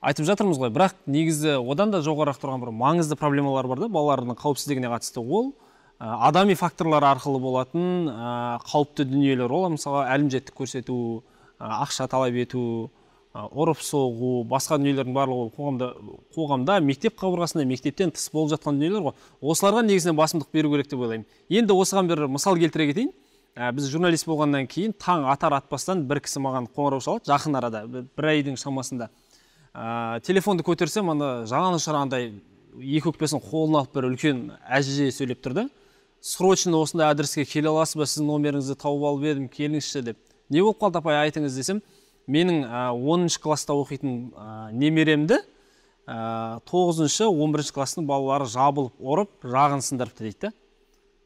айтып жатырмыз ғой бірақ негізі одан да жоғарырақ тұрған бір маңызды проблемалар бар да балалардың қауіпсіздігіне қатысты ол ә, адами факторлар арқылы болатын ә, қауіпті дүниелер ол мысалы әлімжеттік көрсету ә, ақша талап ету ұрып соғу басқа дүниелердің барлығы ол қоғамда қоғамда мектеп қабырғасында мектептен тыс болып жатқан дүниелер ғой осыларға негізінен басымдық беру керек деп ойлаймын енді осыған бір мысал келтіре кетейін ә, біз журналист болғаннан кейін таң атар атпастан бір кісі маған қоңырау шалады жақын арада бір айдың шамасында ә, телефонды көтерсем ана жалаң ұшырғандай екі өкпесін қолына алып бір үлкен әже сөйлеп тұр да срочно осындай адреске келе аласыз ба сіздің номеріңізді тауып алып едім келіңізші деп не болып қалды апай айтыңыз десем менің оныншы класста оқитын ә, немеремді тоғызыншы он бірінші класстың балалары жабылып ұрып жағын сындырыпты дейді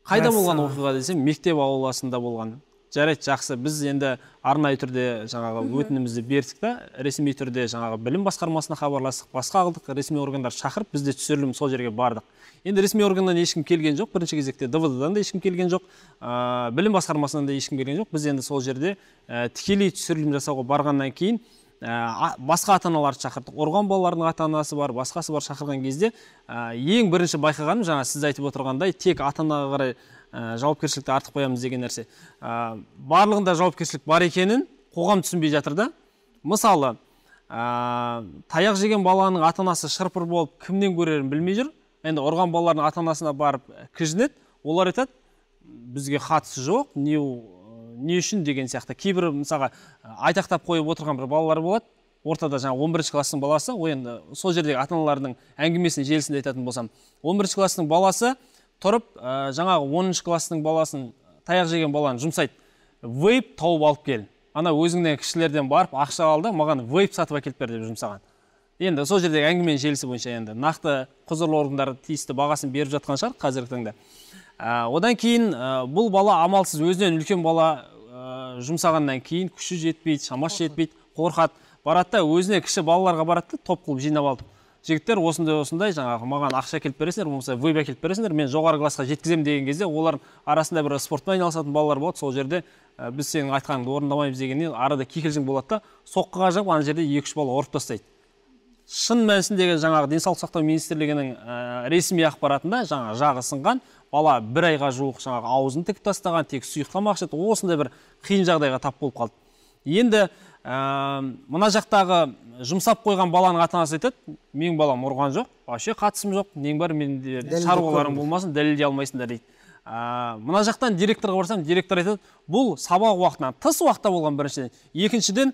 қайда болған оқиға десем мектеп ауласында болған жарайды жақсы біз енді арнайы түрде жаңағы өтінімізді бердік та ресми түрде жаңағы білім басқармасына хабарластық басқа қылдық ресми органдар шақырып бізде түсірілім сол жерге бардық енді ресми органнан ешкім келген жоқ бірінші кезекте двд да ешкім келген жоқ ә, білім басқармасынан да ешкім келген жоқ біз енді сол жерде ә, тікелей түсірілім жасауға барғаннан кейін ә, басқа ата аналарды шақырдық ұрған балалардың ата анасы бар басқасы бар шақырған кезде ә, ең бірінші байқағаным жаңа сіз айтып отырғандай тек ата анаға қарай ә, жауапкершілікті артып қоямыз деген нәрсе ә, барлығында жауапкершілік бар екенін қоғам түсінбей жатыр да мысалы ә, таяқ жеген баланың ата анасы шырпыр болып кімнен көрерін білмей жүр енді ұрған балалардың ата анасына барып э, кіжінеді олар айтады бізге қатысы жоқ не э, не үшін деген сияқты кейбір мысалға э, айтақтап қойып отырған бір балалар болады ортада жаңағы он бірінші класстың баласы ол енді сол жердегі ата аналардың әңгімесінің желісінде айтатын болсам он бірінші класстың баласы тұрып ә, жаңағы оныншы класстың баласын таяқ жеген баланы жұмсайды вейп тауып алып кел ана өзіңнен кішілерден барып ақша ал да маған вейп сатып әкеліп бер деп жұмсаған енді сол жердегі әңгіменің желісі бойынша енді нақты құзырлы органдар тиісті бағасын беріп жатқан шығар қазіргі таңда одан кейін бұл бала амалсыз өзінен үлкен бала ә, жұмсағаннан кейін күші жетпейді шамасы жетпейді қорқады барады да өзіне кіші балаларға барады да топ қылып жинап алып жігіттер осындай осындай жаңағы маған ақша әкеліп бересіңдер болмаса веб әкеліп бересіңдер мен жоғары классқа жеткіземін деген кезде олардың арасында бір спортпен айналысатын балалар болады сол жерде біз сенің айтқаныңды орындамаймыз дегеннен арада кикілжің болады да соққыға жығып ана жерде екі үш бала ұрып тастайды шын мәнісіндегі жаңағы денсаулық сақтау министрлігінің ә, ресми ақпаратында жаңа жағы сынған бала бір айға жуық жаңағы аузын тігіп тастаған тек тамақ ішеді осындай бір қиын жағдайға тап болып қалды енді ә, мына жақтағы жұмсап қойған баланың ата анасы айтады менің балам ұрған жоқ вообще қатысым жоқ нең бар менде шаруаларым болмасын дәлелдей алмайсыңдар дейді ә, мына жақтан директорға барсам директор айтады бұл сабақ уақытынан тыс уақытта болған біріншіден екіншіден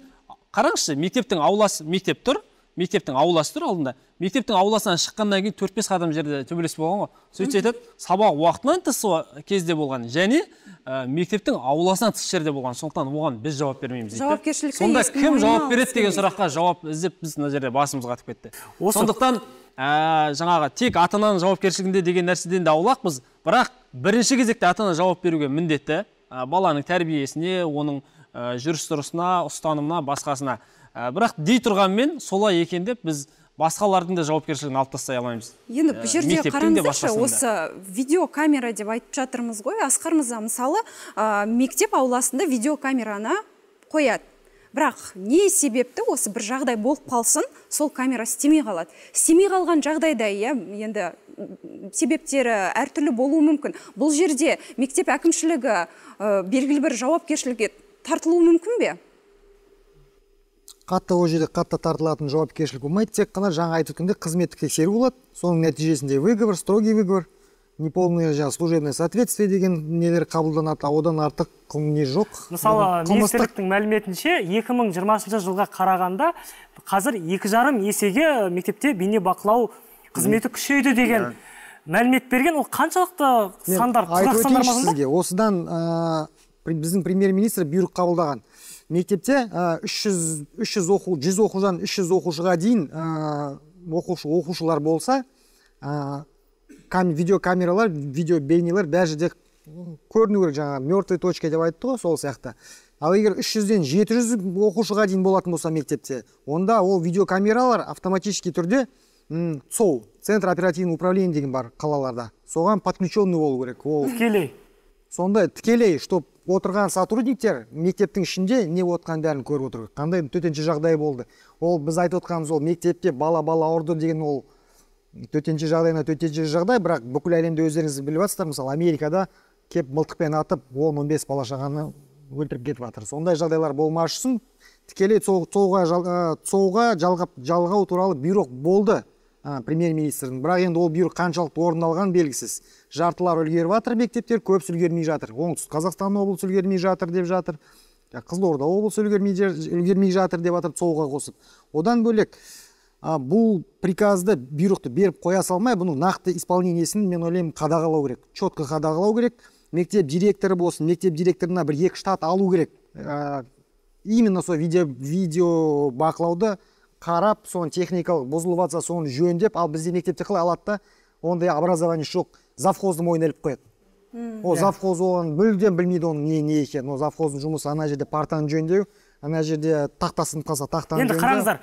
қараңызшы мектептің ауласы мектеп тұр мектептің ауласы тұр алдында мектептің ауласынан шыққаннан кейін төрт бес қадам жерде төбелес болған ғой сөйтсе айтады сабақ уақытынан тыс кезде болған және ә, мектептің ауласынан тыс жерде болған сондықтан оған біз жауап бермейміз дейді жауапкершілік сонда кім жауап береді деген сұраққа жауап іздеп біз мына жерде басымыз қатып кетті сондықтан ә, жаңағы тек ата ананың жауапкершілігінде деген нәрседен де аулақпыз бірақ бірінші кезекте ата ана жауап беруге міндетті э, баланың тәрбиесіне оның ә, жүріс тұрысына ұстанымына басқасына ә, бірақ дей тұрғанмен солай екен деп біз басқалардың да жауапкершілігін алып тастай алмаймыз енді э, бұл жерде қараңыздаршы осы видеокамера деп айтып жатырмыз ғой асқар мырза мысалы ә, мектеп ауласында видеокамераны қояды бірақ не себепті осы бір жағдай болып қалсын сол камера істемей қалады істемей қалған жағдайда иә енді себептері әртүрлі болуы мүмкін бұл жерде мектеп әкімшілігі ә, белгілі бір жауапкершілікке тартылуы мүмкін бе қатты ол жерде қатты тартылатын жауапкершілік болмайды тек қана жаңа айтып өткендей қызметтік тексеру болады соның нәтижесінде выговор строгий выговор неполное жаңағы служебное соответствие деген нелер қабылданады а одан артық не жоқ мысалы министрліктің мәліметінше 2020 жылға қарағанда қазір екі жарым есеге мектепте бейнебақылау қызметі күшейді деген мәлімет берген ол қаншалықты сандар сізге осыдан ә, біздің премьер министр бұйрық қабылдаған мектепте үш жүз оқу жүз оқушыдан үш жүз оқушыға дейін оқушы оқушылар болса видеокамералар видеобейнелер бәр жерде көріну керек жаңағы мертвый точка деп айтты ғой сол сияқты ал егер үш жүзден жеті оқушыға дейін болатын болса мектепте онда ол видеокамералар автоматически түрде сол центр оперативного управления деген бар қалаларда соған подключенный болу керек ол тікелей сондай тікелей чтоб отырған сотрудниктер мектептің ішінде не отқан бәрін көріп отыр қандай төтенше жағдай болды ол біз айтып отқанымыз ол мектепте бала бала ауырды деген ол төтенше жағдайына төтенше жағдай бірақ бүкіл әлемде өздеріңіз біліп жатсыздар мысалы америкада кеп мылтықпен атып 10 15 бес бала шағаны өлтіріп кетіп жатыр сондай жағдайлар болмас үшін тікелей соғуға э, жалғап жалғау туралы бұйрық болды премьер министрдің бірақ енді ол бұйрық қаншалықты орындалған белгісіз жартылар үлгеріп жатыр мектептер көбісі үлгермей жатыр оңтүстік қазақстан облысы үлгермей жатыр деп жатыр ә, қызылорда облысы үлгермей, үлгермей жатыр деп жатыр соға қосып одан бөлек бұл приказды бұйрықты беріп қоя салмай бұның нақты исполнениесін мен ойлаймын қадағалау керек четко қадағалау керек мектеп директоры болсын мектеп директорына бір екі штат алу керек ә, именно сол видео видео бақылауды қарап соны техникалық бұзылып жатса соны жөндеп ал бізде мектепте қалай алады да ондай образование жоқ завхоздың мойнына іліп қояды ол завхоз оған мүлдем білмейді оның не не екенін ол завхоздың жұмысы ана жерде партаны жөндеу ана жерде тақта сынып қалса тақтаны енді қараңыздар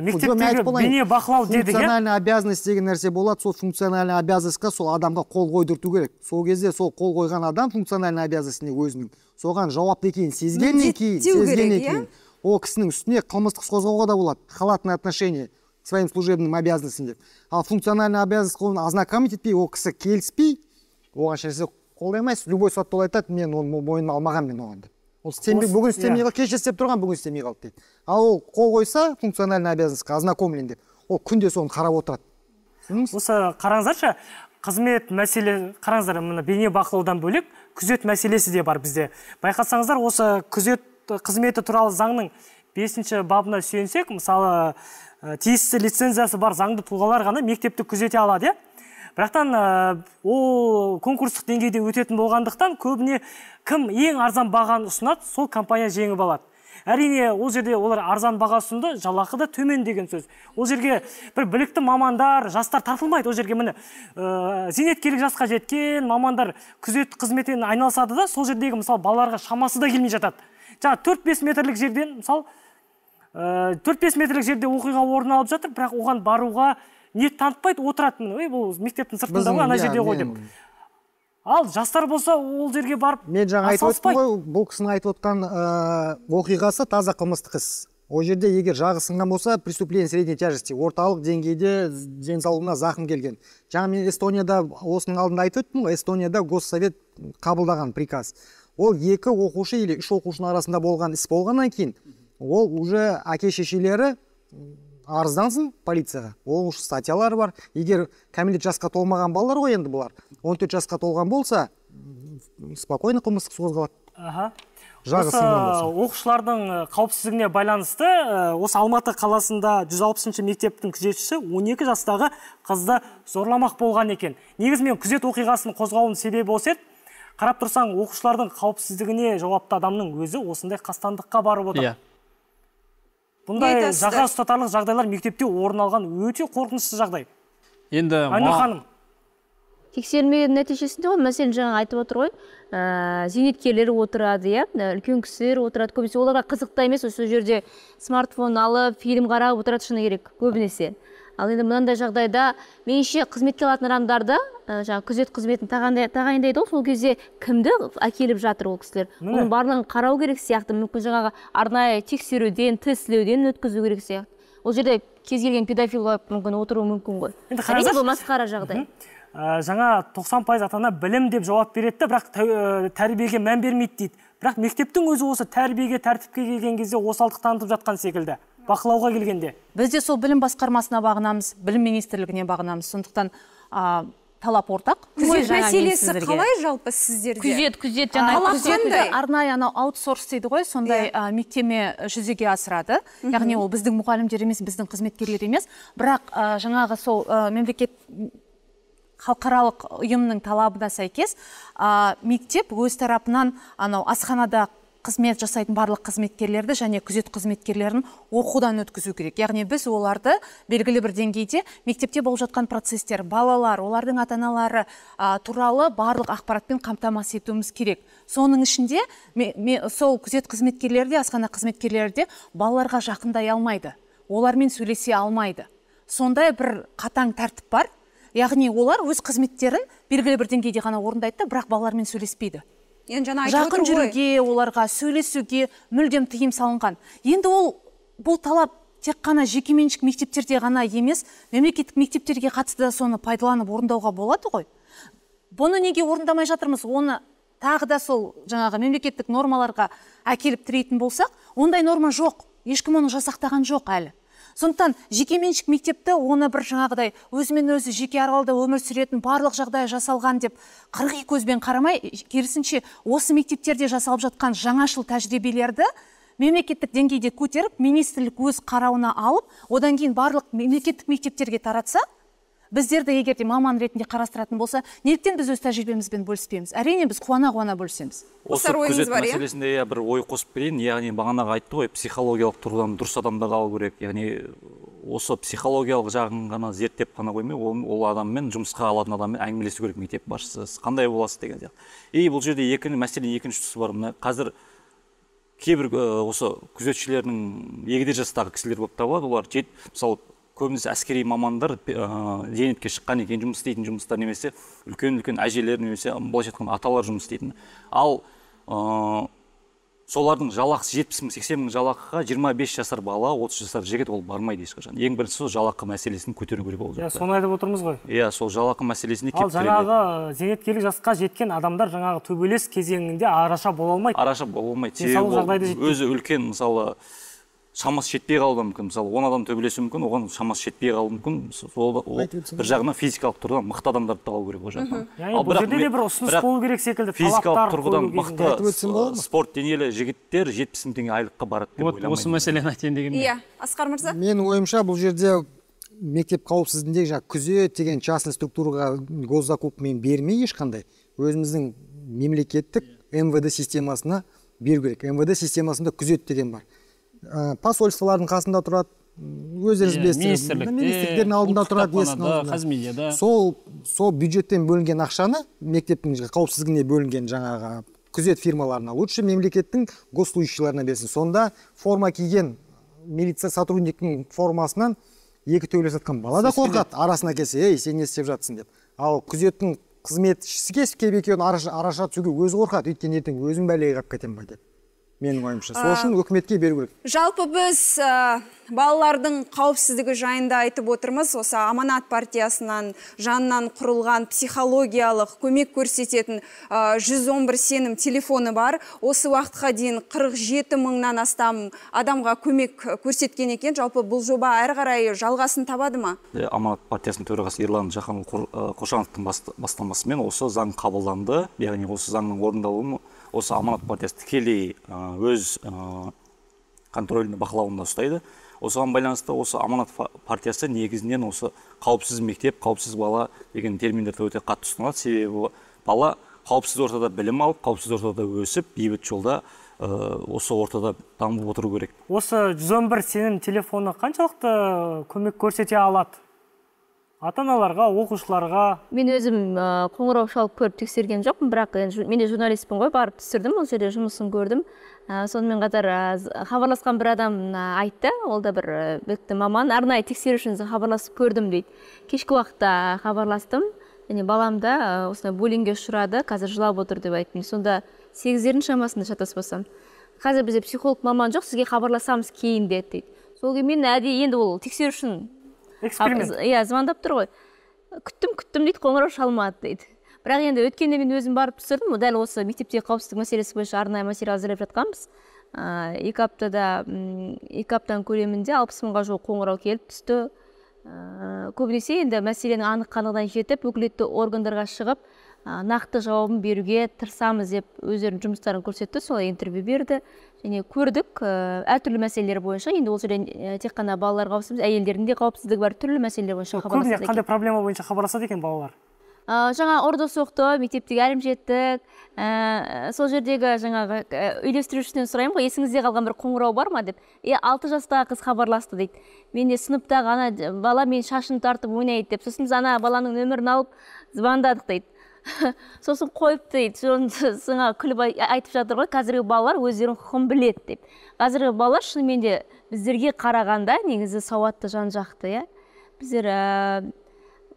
мектепте э, мектептегі бақылау дедік иә? функциональный обязанность деген нәрсе болады сол функциональный обязанностьқа сол адамға қол қойдырту керек сол кезде сол қол қойған адам функциональный обязанностіне өзінің соған жауапты екенін сезгеннен кейін сезгеннен иә? кейін ол кісінің үстіне қылмыстық іс қозғауға да болады халатное отношение к своим служебным обязанностям деп ал функциональный обязанность оны ознакомить етпей ол кісі келіспей оған ешнәрсе алмайсыз любой сотта ол айтады мен оны мойныма алмағанмын мен оған деп ол істемей бүгін істемей иә. қалды кеше істеп тұрған бүгін істемей қалды дейді ал ол қол қойса функциональный обязанностьқа ознакомлен деп ол күнде соны қарап отырады осы қараңыздаршы қызмет мәселе қараңыздар мына бейнебақылаудан бөлек күзет мәселесі де бар бізде байқасаңыздар осы күзет қызметі туралы заңның бесінші бабына сүйенсек мысалы ә, тиісті лицензиясы бар заңды тұлғалар ғана мектепті күзете алады иә бірақтан ә, ол конкурстық деңгейде өтетін болғандықтан көбіне кім ең арзан бағаны ұсынады сол компания жеңіп алады әрине ол жерде олар арзан баға ұсынды жалақы да төмен деген сөз ол жерге бір білікті мамандар жастар тартылмайды ол жерге міне ә, зейнеткерлік жасқа жеткен мамандар күзет қызметімен айналысады да сол жердегі мысалы балаларға шамасы да келмей жатады жаңа төрт бес метрлік жерден мысалы э, төрт бес метрлік жерде оқиға орын алып жатыр бірақ оған баруға ниет танытпайды отыратын ой бұл мектептің сыртында ғой ана иә, жерде ғой деп ал жастар болса ол жерге барып мен жаңа айтып өттім ғой бұл кісінің айтып отқан ыыы э, оқиғасы таза қылмыстық іс ол жерде егер жағы сынған болса преступление средней тяжести орталық деңгейде денсаулығына зақым келген жаңа мен эстонияда осының алдында айтып өттім ғой эстонияда госсовет қабылдаған приказ ол екі оқушы или үш оқушының арасында болған іс болғаннан кейін ол уже әке шешелері арыздансын полицияға ол үшін статьялар бар егер кәмелет жасқа толмаған балалар ғой енді бұлар 14 жасқа толған болса спокойно қылмыстық іс қозғалады аха оқушылардың э, қауіпсіздігіне байланысты э, осы алматы қаласында 160 мектептің күзетшісі 12 жастағы қызды зорламақ болған екен негізі мен күзет оқиғасын қозғауының себебі осы еді қарап тұрсаң оқушылардың қауіпсіздігіне жауапты адамның өзі осындай қастандыққа барып отыр иә бұндай жаға ұстатарлық жағдайлар мектепте орын алған өте қорқынышты жағдай енді айнұр ханым тексерілмеген нәтижесінде ғой мәселен жаңа айтып отыр ғой ә, зейнеткерлер отырады иә ә, үлкен кісілер отырады көбінесе оларға қызық та емес сол жерде смартфон алып фильм қарап отырады шыны керек көбінесе ал енді мынандай жағдайда меніңше қызметке алатын адамдарды ә, жаңағы күзет қызметін тағайындайды ғой сол кезде кімді әкеліп жатыр ол кісілер оның барлығын қарау керек сияқты мүмкін жаңағы арнайы тексеруден тестілеуден өткізу керек сияқты ол жерде кез келген педофил мүмкін отыруы мүмкін ғой енді бұл масқара жағдай ә, жаңа тоқсан пайыз ата ана білім деп жауап береді де бірақ ә, тәрбиеге мән бермейді дейді бірақ мектептің өзі осы тәрбиеге тәртіпке келген кезде осалдық танытып жатқан секілді бақылауға келгенде біз сол білім басқармасына бағынамыз білім министрлігіне бағынамыз сондықтан ә, талап ортақ күзет мәселесі қалай жалпы сіздерде күзет күзет арнайы анау аутсорс дейді ғой сондай yeah. Иә. мектеме жүзеге асырады яғни ол біздің мұғалімдер емес біздің қызметкерлер емес бірақ ә, жаңағы сол ә, мемлекет халықаралық ұйымның талабына сәйкес мектеп өз тарапынан анау асханада қызмет жасайтын барлық қызметкерлерді және күзет қызметкерлерін оқудан өткізу керек яғни біз оларды белгілі бір деңгейде мектепте болып жатқан процестер балалар олардың ата аналары туралы барлық ақпаратпен қамтамасыз етуіміз керек соның ішінде ме, ме, сол күзет қызметкерлері де асхана қызметкерлері де балаларға жақындай алмайды олармен сөйлесе алмайды сондай бір қатаң тәртіп бар яғни олар өз қызметтерін белгілі бір деңгейде ғана орындайды да бірақ балалармен сөйлеспейді енді жаңа жақын жүруге оларға сөйлесуге мүлдем тыйым салынған енді ол бұл талап тек қана жекеменшік мектептерде ғана емес мемлекеттік мектептерге қатысты да соны пайдаланып орындауға болады ғой бұны неге орындамай жатырмыз оны тағы да сол жаңағы мемлекеттік нормаларға әкеліп тірейтін болсақ ондай норма жоқ ешкім оны жасақтаған жоқ әлі сондықтан жекеменшік мектепті оны бір жаңағыдай өзімен өзі жеке аралда өмір сүретін барлық жағдай жасалған деп қырғи көзбен қарамай керісінше осы мектептерде жасалып жатқан жаңашыл тәжірибелерді мемлекеттік деңгейде көтеріп министрлік өз қарауына алып одан кейін барлық мемлекеттік мектептерге таратса біздерді егер де маман ретінде қарастыратын болса неліктен біз өз тәжірибемізбен бөліспейміз әрине біз қуана қуана бөлісеміз осы күзет иә? мәселесінде иә бір ой қосып берейін яғни бағанағы айтты ғой психологиялық тұрғыдан дұрыс адамдарды алу керек яғни осы психологиялық жағын ғана зерттеп қана қоймай ол, ол адаммен жұмысқа алатын адаммен әңгімелесу керек мектеп басшысы қандай боласыз деген сияқты и бұл жерде екі мәселенің екінші тұсы бар мына қазір кейбір осы күзетшілердің егде жастағы кісілер болып табылады олар жет мысалы көбінесе әскери мамандар ыыы зейнетке шыққаннан кейін жұмыс істейтін жұмыстар немесе үлкен үлкен әжелер немесе былайша айтқанда аталар жұмыс істейтін ал ыыы солардың жалақысы жетпіс мың сексен мың жалақыға жиырма бес жасар бала отыз жасар жігіт ол бармайды ешқашан ең бірінші сол жалақы мәселесін көтеру керек ол иә соны айтып отырмыз ғой иә сол жалақы мәселесіне ал жаңағы зейнеткерлік жасқа жеткен адамдар жаңағы төбелес кезеңінде араша бола алмайды араша бола алмайды денсаулық жағдайы өзі үлкен мысалы шамасы жетпей қалуы мүмкін мысалы он адам төбелесуі мүмкін оған шамасы жетпей қалуы мүмкін сол ол бір жағынан физикалық тұрғыдан мықты адамдарды алу керек ол жағынан ал бұл жерде де бір ұсыныс болу керек секілді физикалық тұрғыдан мықты э, спорт денелі жігіттер жетпіс мың теңге айлыққа барады деп вот осы мәселені айтайын дегенде иә асқар мырза менің ойымша бұл жерде мектеп қауіпсіздігінде жаңағы күзет деген частный структураға госзакуп бермей ешқандай өзіміздің мемлекеттік мвд системасына беру керек мвд системасында күзет деген бар ә, посольстволардың қасында тұрады өздеріңіз иә, білесіздер министрліктердің алдында тұрады қазмедиада сол сол бюджеттен бөлінген ақшаны мектептің қауіпсіздігіне бөлінген жаңағы күзет фирмаларына лучше мемлекеттің госслужащийларына берсін сонда форма киген милиция сотрудниктің формасынан екі төбелесіп жатқан бала да қорқады арасына келсе ей сен не істеп жатсың деп ал күзеттің қызметшісі келіп екеуін араша түсуге өзі қорқады өйткені ертең өзім бәлеге қалып кетемін ба деп менің ойымша сол үшін үкіметке беру керек жалпы біз ә, балалардың қауіпсіздігі жайында айтып отырмыз осы аманат партиясынан жанынан құрылған психологиялық көмек көрсететін ә, 111 сенім телефоны бар осы уақытқа дейін қырық жеті мыңнан астам адамға көмек көрсеткен екен жалпы бұл жоба әрі қарай жалғасын табады ма аманат партиясының төрағасы ерлан жаханұлы қошановтың бастамасымен осы заң қабылданды яғни осы заңның орындалуын осы аманат партиясы тікелей өз контрольді бақылауында ұстайды осыған байланысты осы аманат партиясы негізінен осы қауіпсіз мектеп қауіпсіз бала деген терминдерді өте қатты ұстанады себебі бала қауіпсіз ортада білім алып қауіпсіз ортада өсіп бейбіт жолда осы ортада дамып отыру керек осы 111 сенім телефоны қаншалықты көмек көрсете алады ата аналарға оқушыларға мен өзім қоңырау шалып көріп тексерген жоқпын бірақ енді мен де журналистпін ғой барып түсірдім ол жерде жұмысын көрдім сонымен қатар хабарласқан бір адам айтты ол да бір білікті маман арнайы тексеру үшін хабарласып көрдім дейді кешкі уақытта хабарластым және балам да осындай буллингге ұшырады қазір жылап отыр деп айттым сонда сегіздердің шамасында шатаспасам қазір бізде психолог маман жоқ сізге хабарласамыз кейін деді дейді сол күйі мен әдейі енді ол тексеру үшін эксперимент иә звондап тұр ғой күттім күттім дейді қоңырау шалмады дейді бірақ енді өткенде мен өзім барып түсірдім дәл осы мектептегі қауіпсіздік мәселесі бойынша арнайы материал әзірлеп жатқанбыз ыыы екі аптада екі аптаның көлемінде алпыс мыңға жуық қоңырау келіп түсті ыыы көбінесе енді мәселенің анық қанығына жетіп өкілетті органдарға шығып нақты жауабын беруге тырысамыз деп өздерінің жұмыстарын көрсетті солай интервью берді және көрдік э, әртүрлі мәселелер бойынша енді ол жерден э, тек қана балалар емес әйелдердің де қауіпсіздігі бар түрлі мәселелер бойынша көбіне қандай проблема бойынша хабарласады екен балалар ә, жаңа ұрды соқты мектептегі әлімжеттік ә, сол жердегі жаңағы ә, үйлестірушіден сұраймын ғой есіңізде қалған бір қоңырау бар ма деп е алты жастағы қыз хабарласты дейді менде сыныптағы ана бала мен шашын тартып ойнайды деп сосын біз ана баланың нөмірін алып звондадық дейді [laughs] сосын қойып дейді жаңағы күліп айтып жатыр ғой қазіргі балалар өздерінің құқығын біледі деп қазіргі балалар шынымен де біздерге қарағанда негізі сауатты жан жақты иә біздер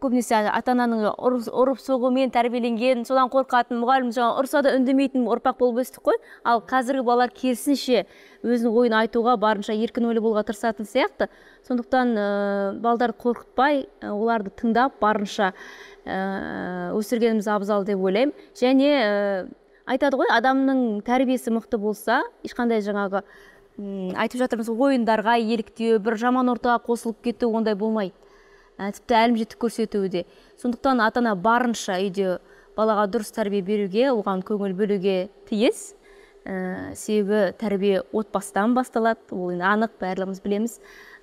көбінесе ата ананың ұрып соғумен тәрбиеленген содан қорқатын мұғалім жаңағы ұрса да үндемейтін ұрпақ болып өстік қой ал қазіргі балалар керісінше өзінің ойын айтуға барынша еркін ойлы болуға тырысатын сияқты сондықтан ә, э, балдарды қорқытпай э, оларды тыңдап барынша ә, өсіргеніміз абзал деп ойлаймын және ә, айтады ғой адамның тәрбиесі мықты болса ешқандай жаңағы айтып жатырмыз ойындарға еліктеу бір жаман ортаға қосылып кету ондай болмайды Ә, тіпті әлімжеттік көрсетуде сондықтан ата ана барынша үйде балаға дұрыс тәрбие беруге оған көңіл бөлуге тиіс ә, себебі тәрбие отбасыдан басталады ол енді анық барлығымыз білеміз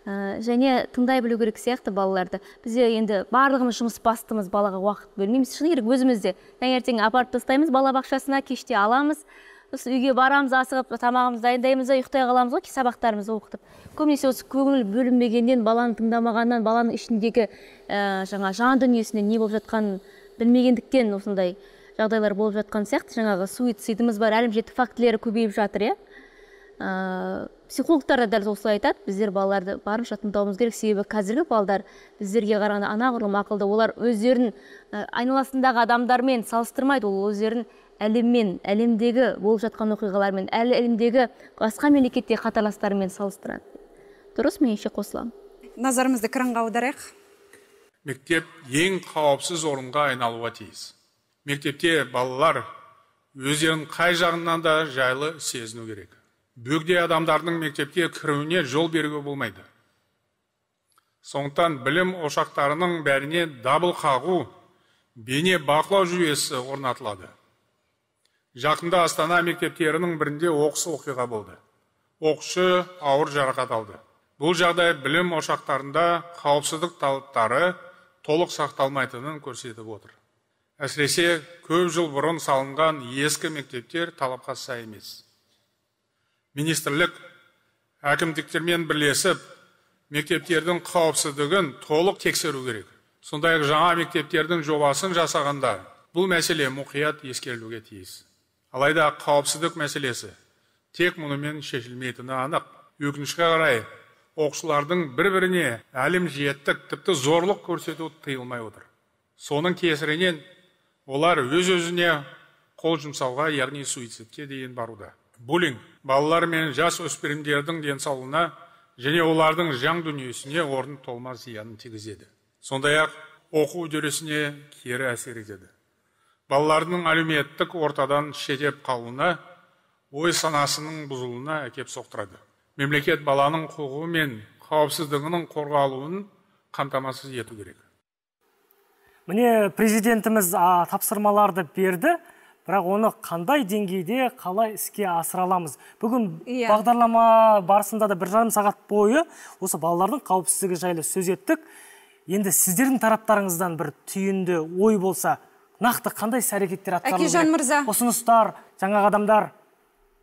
ә, және тыңдай білу керек сияқты балаларды бізде енді барлығымыз жұмыс бастымыз балаға уақыт бөлмейміз шыны керек өзіміз де таңертең апарып тастаймыз балабақшасына кеште аламыз сосын үйге барамыз асығып тамағымызды дайындаймыз да ұйықтай қаламыз ғой сабақтарымызды оқытып көбінесе осы көңіл бөлінбегеннен баланы тыңдамағаннан баланың ішіндегі ә, жаңа жан дүниесінде не болып жатқанын білмегендіктен осындай жағдайлар болып жатқан сияқты жаңағы суицидіміз бар әлімжеттік фактілері көбейіп жатыр иә ә, психологтар да дәл осылай айтады біздер балаларды барынша тыңдауымыз керек себебі қазіргі балдар біздерге қарағанда анағұрлым ақылды олар өздерін ә, айналасындағы адамдармен салыстырмайды ол өздерін әлеммен әлемдегі болып жатқан оқиғалармен әлі әлемдегі басқа мемлекетте қатарластарымен салыстырады дұрыс меніңше қосыламын назарымызды экранға аударайық мектеп ең қауіпсіз орынға айналуға тиіс мектепте балалар өздерін қай жағынан да жайлы сезіну керек бөгде адамдардың мектепке кіруіне жол беруге болмайды сондықтан білім ошақтарының бәріне дабыл қағу бейне бақылау жүйесі орнатылады жақында астана мектептерінің бірінде оқыс оқиға болды оқушы ауыр жарақат алды бұл жағдай білім ошақтарында қауіпсіздік талаптары толық сақталмайтынын көрсетіп отыр әсіресе көп жыл бұрын салынған ескі мектептер талапқа сай емес министрлік әкімдіктермен бірлесіп мектептердің қауіпсіздігін толық тексеру керек сондай ақ жаңа мектептердің жобасын жасағанда бұл мәселе мұқият ескерілуге тиіс алайда қауіпсіздік мәселесі тек мұнымен шешілмейтіні анық өкінішке қарай оқушылардың бір біріне әлімжеттік тіпті зорлық көрсету тыйылмай отыр соның кесірінен олар өз өзіне қол жұмсауға яғни суицидке дейін баруда буллинг балалар мен жас өспірімдердің денсаулығына және олардың жан дүниесіне орын толмас зиянын тигізеді сондай ақ оқу үдерісіне кері әсер етеді балалардың әлеуметтік ортадан шетеп қалуына ой санасының бұзылуына әкеп соқтырады мемлекет баланың құқығы мен қауіпсіздігінің қорғалуын қамтамасыз ету керек міне президентіміз а, тапсырмаларды берді бірақ оны қандай деңгейде қалай іске асыра аламыз бүгін yeah. Иә. бағдарлама барысында да бір жарым сағат бойы осы балалардың қауіпсіздігі жайлы сөз еттік енді сіздердің тараптарыңыздан бір түйінді ой болса нақты қандай іс әрекеттер атқарылу әкежан мырза ұсыныстар жаңағы адамдар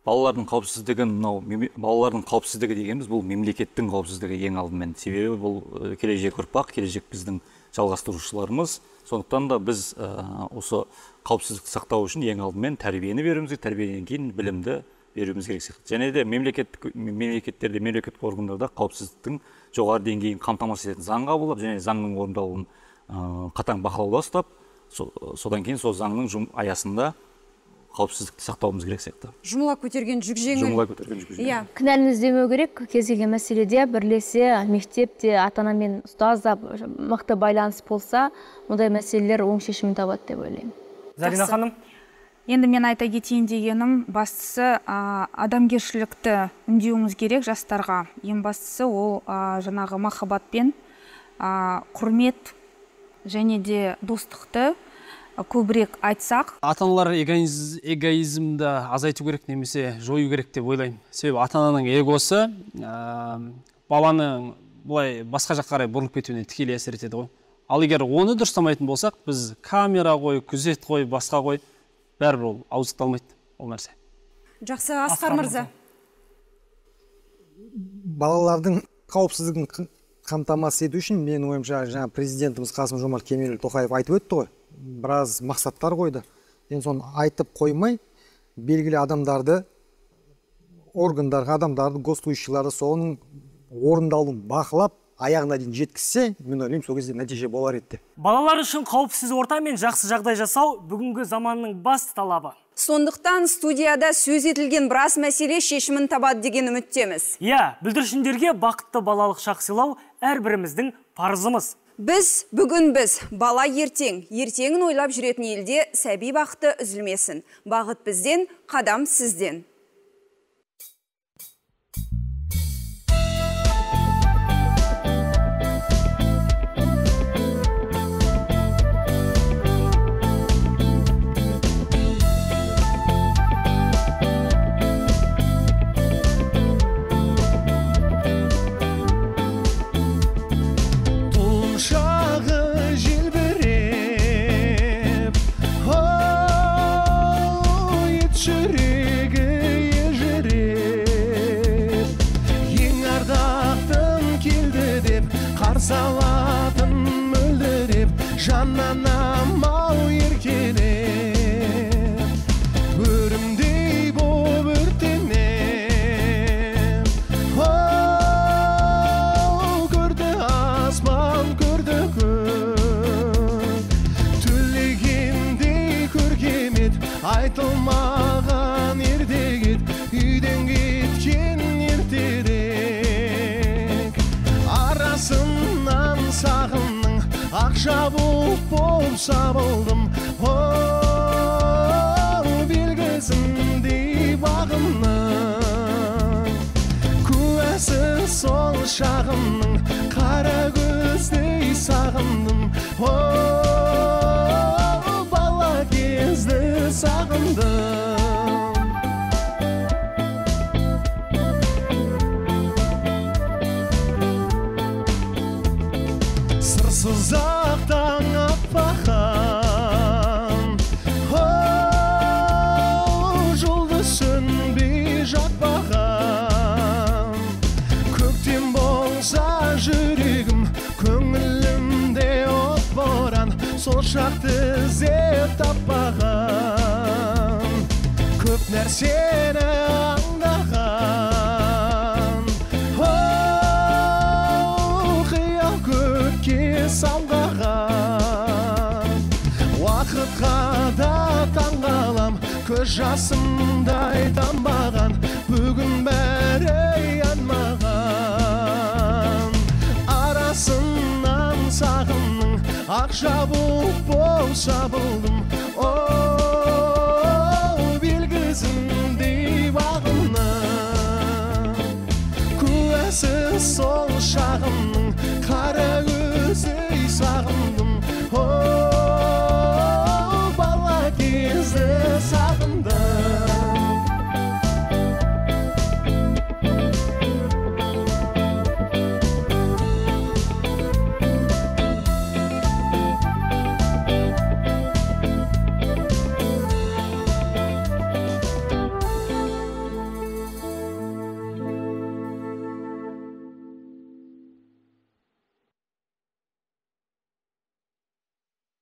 балалардың қауіпсіздігі мынау балалардың қауіпсіздігі дегеніміз бұл мемлекеттің қауіпсіздігі ең алдымен себебі бұл келешек ұрпақ келешек біздің жалғастырушыларымыз сондықтан да біз ә, осы қауіпсіздікті сақтау үшін ең алдымен тәрбиені беруіміз керек тәрбиеден кейін білімді беруіміз керек сияқты және де мемлекеттік мемлекеттерде мемлекеттік органдарда қауіпсіздіктің жоғары деңгейін қамтамасыз ететін заң қабылдап және заңның орындалуын қатаң бақылауда ұстап со, содан кейін сол заңның жұм, аясында қауіпсіздікті сақтауымыз керек сияқты жұмыла көтерген жүк жеңіл жұмыла көтерген жүк жеңіл иә кінәні іздемеу керек кез келген мәселеде бірлесе мектепте ата ана мен ұстаз да мықты байланыс болса мұндай мәселелер оң шешімін табады деп ойлаймын зарина ханым енді мен айта кетейін дегенім бастысы ә, адамгершілікті үндеуіміз керек жастарға ең бастысы ол ә, жаңағы махаббатпен ә, құрмет және де достықты көбірек айтсақ ата аналар эгоизмді азайту керек немесе жою керек деп ойлаймын себебі ата ананың эгосы ә, баланың былай басқа жаққа қарай бұрылып кетуіне тікелей әсер етеді ғой ал егер оны дұрыстамайтын болсақ біз камера қой күзет қой басқа қой бәрібір ол ауыздықталмайды ол нәрсе жақсы асқар мырза балалардың қауіпсіздігін қамтамасыз ету үшін менің ойымша жаңа президентіміз қасым жомарт кемелұлы тоқаев айтып өтті ғой біраз мақсаттар қойды енді соны айтып қоймай белгілі адамдарды органдар адамдарды госслужащийларды соның орындалуын бақылап аяғына дейін жеткізсе мен ойлаймын сол кезде нәтиже болар еді деп балалар үшін қауіпсіз орта мен жақсы жағдай жасау бүгінгі заманның басты талабы сондықтан студияда сөз етілген біраз мәселе шешімін табады деген үміттеміз иә бүлдіршіндерге бақытты балалық шақсылау әр әрбіріміздің парызымыз біз бүгін біз бала ертең ертеңін ойлап жүретін елде сәби бақыты үзілмесін бағыт бізден қадам сізден